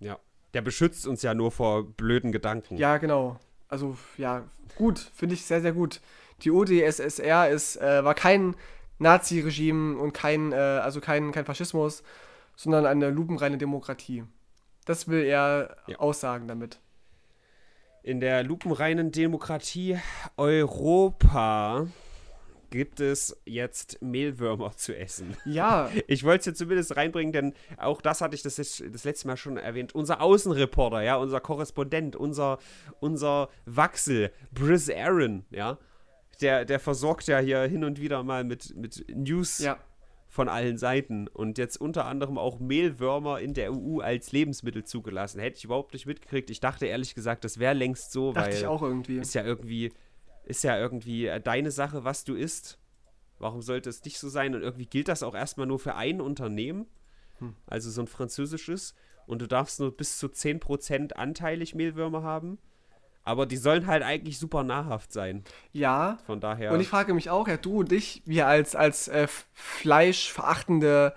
Ja. Der beschützt uns ja nur vor blöden Gedanken. Ja, genau. Also, ja, gut, finde ich sehr, sehr gut die UdSSR ist, äh, war kein Nazi-Regime und kein, äh, also kein, kein Faschismus, sondern eine lupenreine Demokratie. Das will er ja. aussagen damit. In der lupenreinen Demokratie Europa gibt es jetzt Mehlwürmer zu essen. Ja. Ich wollte es hier zumindest reinbringen, denn auch das hatte ich das, das letzte Mal schon erwähnt. Unser Außenreporter, ja, unser Korrespondent, unser, unser Wachsel, Briz Aaron, ja, der, der versorgt ja hier hin und wieder mal mit, mit News ja. von allen Seiten. Und jetzt unter anderem auch Mehlwürmer in der EU als Lebensmittel zugelassen. Hätte ich überhaupt nicht mitgekriegt. Ich dachte ehrlich gesagt, das wäre längst so, dachte weil ich auch irgendwie. ist ja irgendwie, ist ja irgendwie äh, deine Sache, was du isst. Warum sollte es nicht so sein? Und irgendwie gilt das auch erstmal nur für ein Unternehmen, hm. also so ein französisches. Und du darfst nur bis zu 10% anteilig Mehlwürmer haben. Aber die sollen halt eigentlich super nahrhaft sein. Ja. Von daher. Und ich frage mich auch, ja, du und ich, wir als, als äh, fleischverachtende,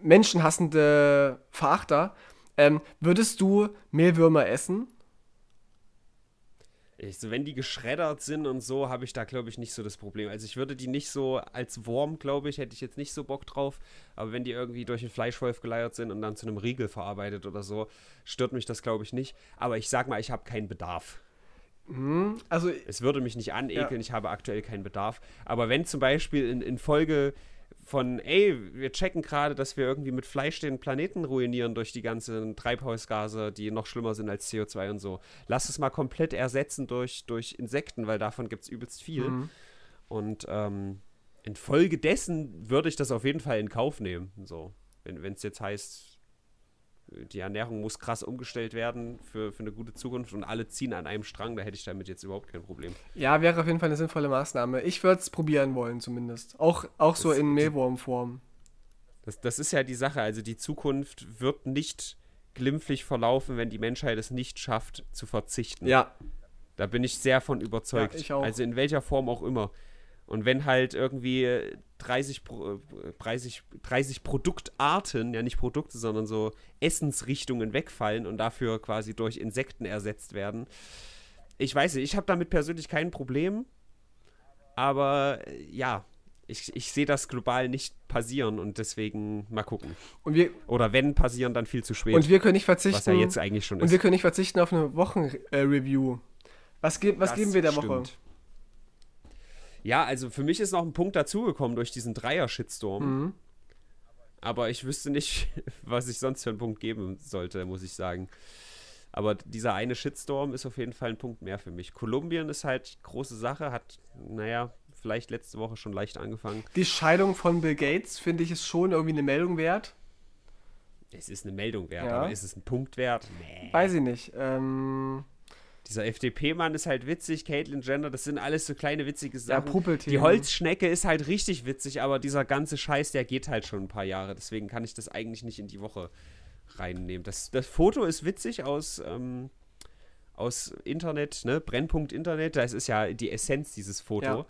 menschenhassende Verachter, ähm, würdest du Mehlwürmer essen? ich, wenn die geschreddert sind und so, habe ich da, glaube ich, nicht so das Problem. Also ich würde die nicht so als Wurm, glaube ich, hätte ich jetzt nicht so Bock drauf. Aber wenn die irgendwie durch den Fleischwolf geleiert sind und dann zu einem Riegel verarbeitet oder so, stört mich das, glaube ich, nicht. Aber ich sag mal, ich habe keinen Bedarf. Hm, also, es würde mich nicht anekeln, ja. ich habe aktuell keinen Bedarf. Aber wenn zum Beispiel in, in Folge von, ey, wir checken gerade, dass wir irgendwie mit Fleisch den Planeten ruinieren durch die ganzen Treibhausgase, die noch schlimmer sind als CO2 und so. Lass es mal komplett ersetzen durch, durch Insekten, weil davon gibt es übelst viel. Mhm. Und ähm, infolgedessen würde ich das auf jeden Fall in Kauf nehmen. So, wenn es jetzt heißt, die Ernährung muss krass umgestellt werden für, für eine gute Zukunft und alle ziehen an einem Strang, da hätte ich damit jetzt überhaupt kein Problem. Ja, wäre auf jeden Fall eine sinnvolle Maßnahme. Ich würde es probieren wollen zumindest. Auch, auch so in Mehlwurmform. Das, das ist ja die Sache. Also die Zukunft wird nicht glimpflich verlaufen, wenn die Menschheit es nicht schafft, zu verzichten. Ja. Da bin ich sehr von überzeugt. Ja, ich auch. Also in welcher Form auch immer. Und wenn halt irgendwie 30, 30, 30 Produktarten, ja nicht Produkte, sondern so Essensrichtungen wegfallen und dafür quasi durch Insekten ersetzt werden. Ich weiß nicht, ich habe damit persönlich kein Problem. Aber äh, ja, ich, ich sehe das global nicht passieren und deswegen mal gucken. Wir, Oder wenn passieren, dann viel zu spät. Und wir können nicht verzichten. Was ja jetzt eigentlich schon ist. Und wir können nicht verzichten auf eine Wochenreview. Was, ge was geben wir der stimmt. Woche? Ja, also für mich ist noch ein Punkt dazugekommen durch diesen Dreier-Shitstorm. Mhm. Aber ich wüsste nicht, was ich sonst für einen Punkt geben sollte, muss ich sagen. Aber dieser eine Shitstorm ist auf jeden Fall ein Punkt mehr für mich. Kolumbien ist halt große Sache, hat, naja, vielleicht letzte Woche schon leicht angefangen. Die Scheidung von Bill Gates, finde ich, ist schon irgendwie eine Meldung wert. Es ist eine Meldung wert, ja. aber ist es ein Punkt wert? Nee. Weiß ich nicht. Ähm, dieser FDP-Mann ist halt witzig, Caitlyn Jenner, das sind alles so kleine witzige Sachen. die Holzschnecke ist halt richtig witzig, aber dieser ganze Scheiß, der geht halt schon ein paar Jahre. Deswegen kann ich das eigentlich nicht in die Woche reinnehmen. Das, das Foto ist witzig aus, ähm, aus Internet, ne? Brennpunkt Internet. Das ist ja die Essenz dieses Foto. Ja.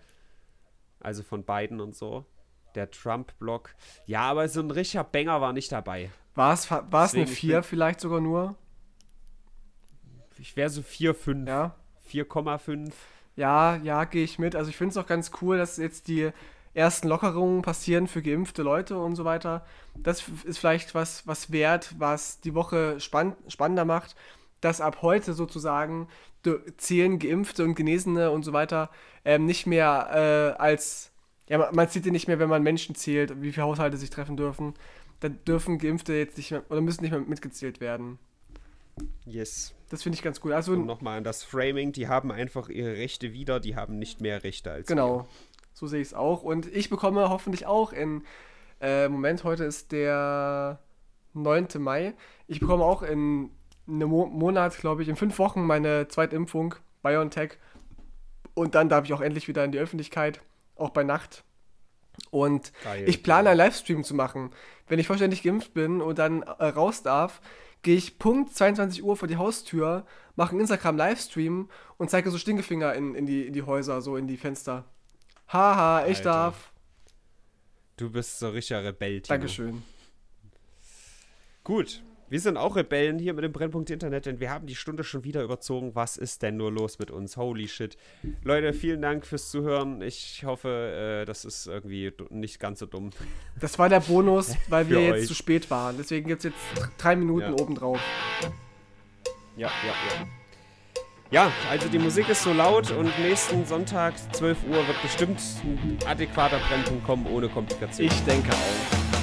Also von Biden und so. Der Trump-Block. Ja, aber so ein richtiger Banger war nicht dabei. War es eine 4 vielleicht sogar nur? ich wäre so 4,5. Ja. 4,5. Ja, ja, gehe ich mit. Also ich finde es auch ganz cool, dass jetzt die ersten Lockerungen passieren für geimpfte Leute und so weiter. Das ist vielleicht was, was wert, was die Woche spann spannender macht, dass ab heute sozusagen zählen Geimpfte und Genesene und so weiter ähm, nicht mehr äh, als, ja, man, man zählt ja nicht mehr, wenn man Menschen zählt, wie viele Haushalte sich treffen dürfen. Dann dürfen Geimpfte jetzt nicht mehr, oder müssen nicht mehr mitgezählt werden. Yes. Das finde ich ganz cool. Also nochmal an das Framing, die haben einfach ihre Rechte wieder, die haben nicht mehr Rechte als Genau, wir. so sehe ich es auch. Und ich bekomme hoffentlich auch in, äh, Moment, heute ist der 9. Mai. Ich bekomme auch in einem Mo Monat, glaube ich, in fünf Wochen meine Zweitimpfung, BioNTech. Und dann darf ich auch endlich wieder in die Öffentlichkeit, auch bei Nacht. Und Geil. ich plane einen Livestream zu machen. Wenn ich vollständig geimpft bin und dann äh, raus darf, gehe ich Punkt 22 Uhr vor die Haustür, mache einen Instagram-Livestream und zeige so Stinkefinger in, in, die, in die Häuser, so in die Fenster. Haha, ich Alter. darf. Du bist so richtiger Rebell. Timo. Dankeschön. Gut. Wir sind auch Rebellen hier mit dem Brennpunkt Internet, denn wir haben die Stunde schon wieder überzogen. Was ist denn nur los mit uns? Holy shit. Leute, vielen Dank fürs Zuhören. Ich hoffe, äh, das ist irgendwie nicht ganz so dumm. Das war der Bonus, weil wir jetzt euch. zu spät waren. Deswegen gibt es jetzt drei Minuten ja. obendrauf. Ja, ja, ja. Ja, also die Musik ist so laut und nächsten Sonntag 12 Uhr wird bestimmt ein adäquater Brennpunkt kommen ohne Komplikationen. Ich denke auch.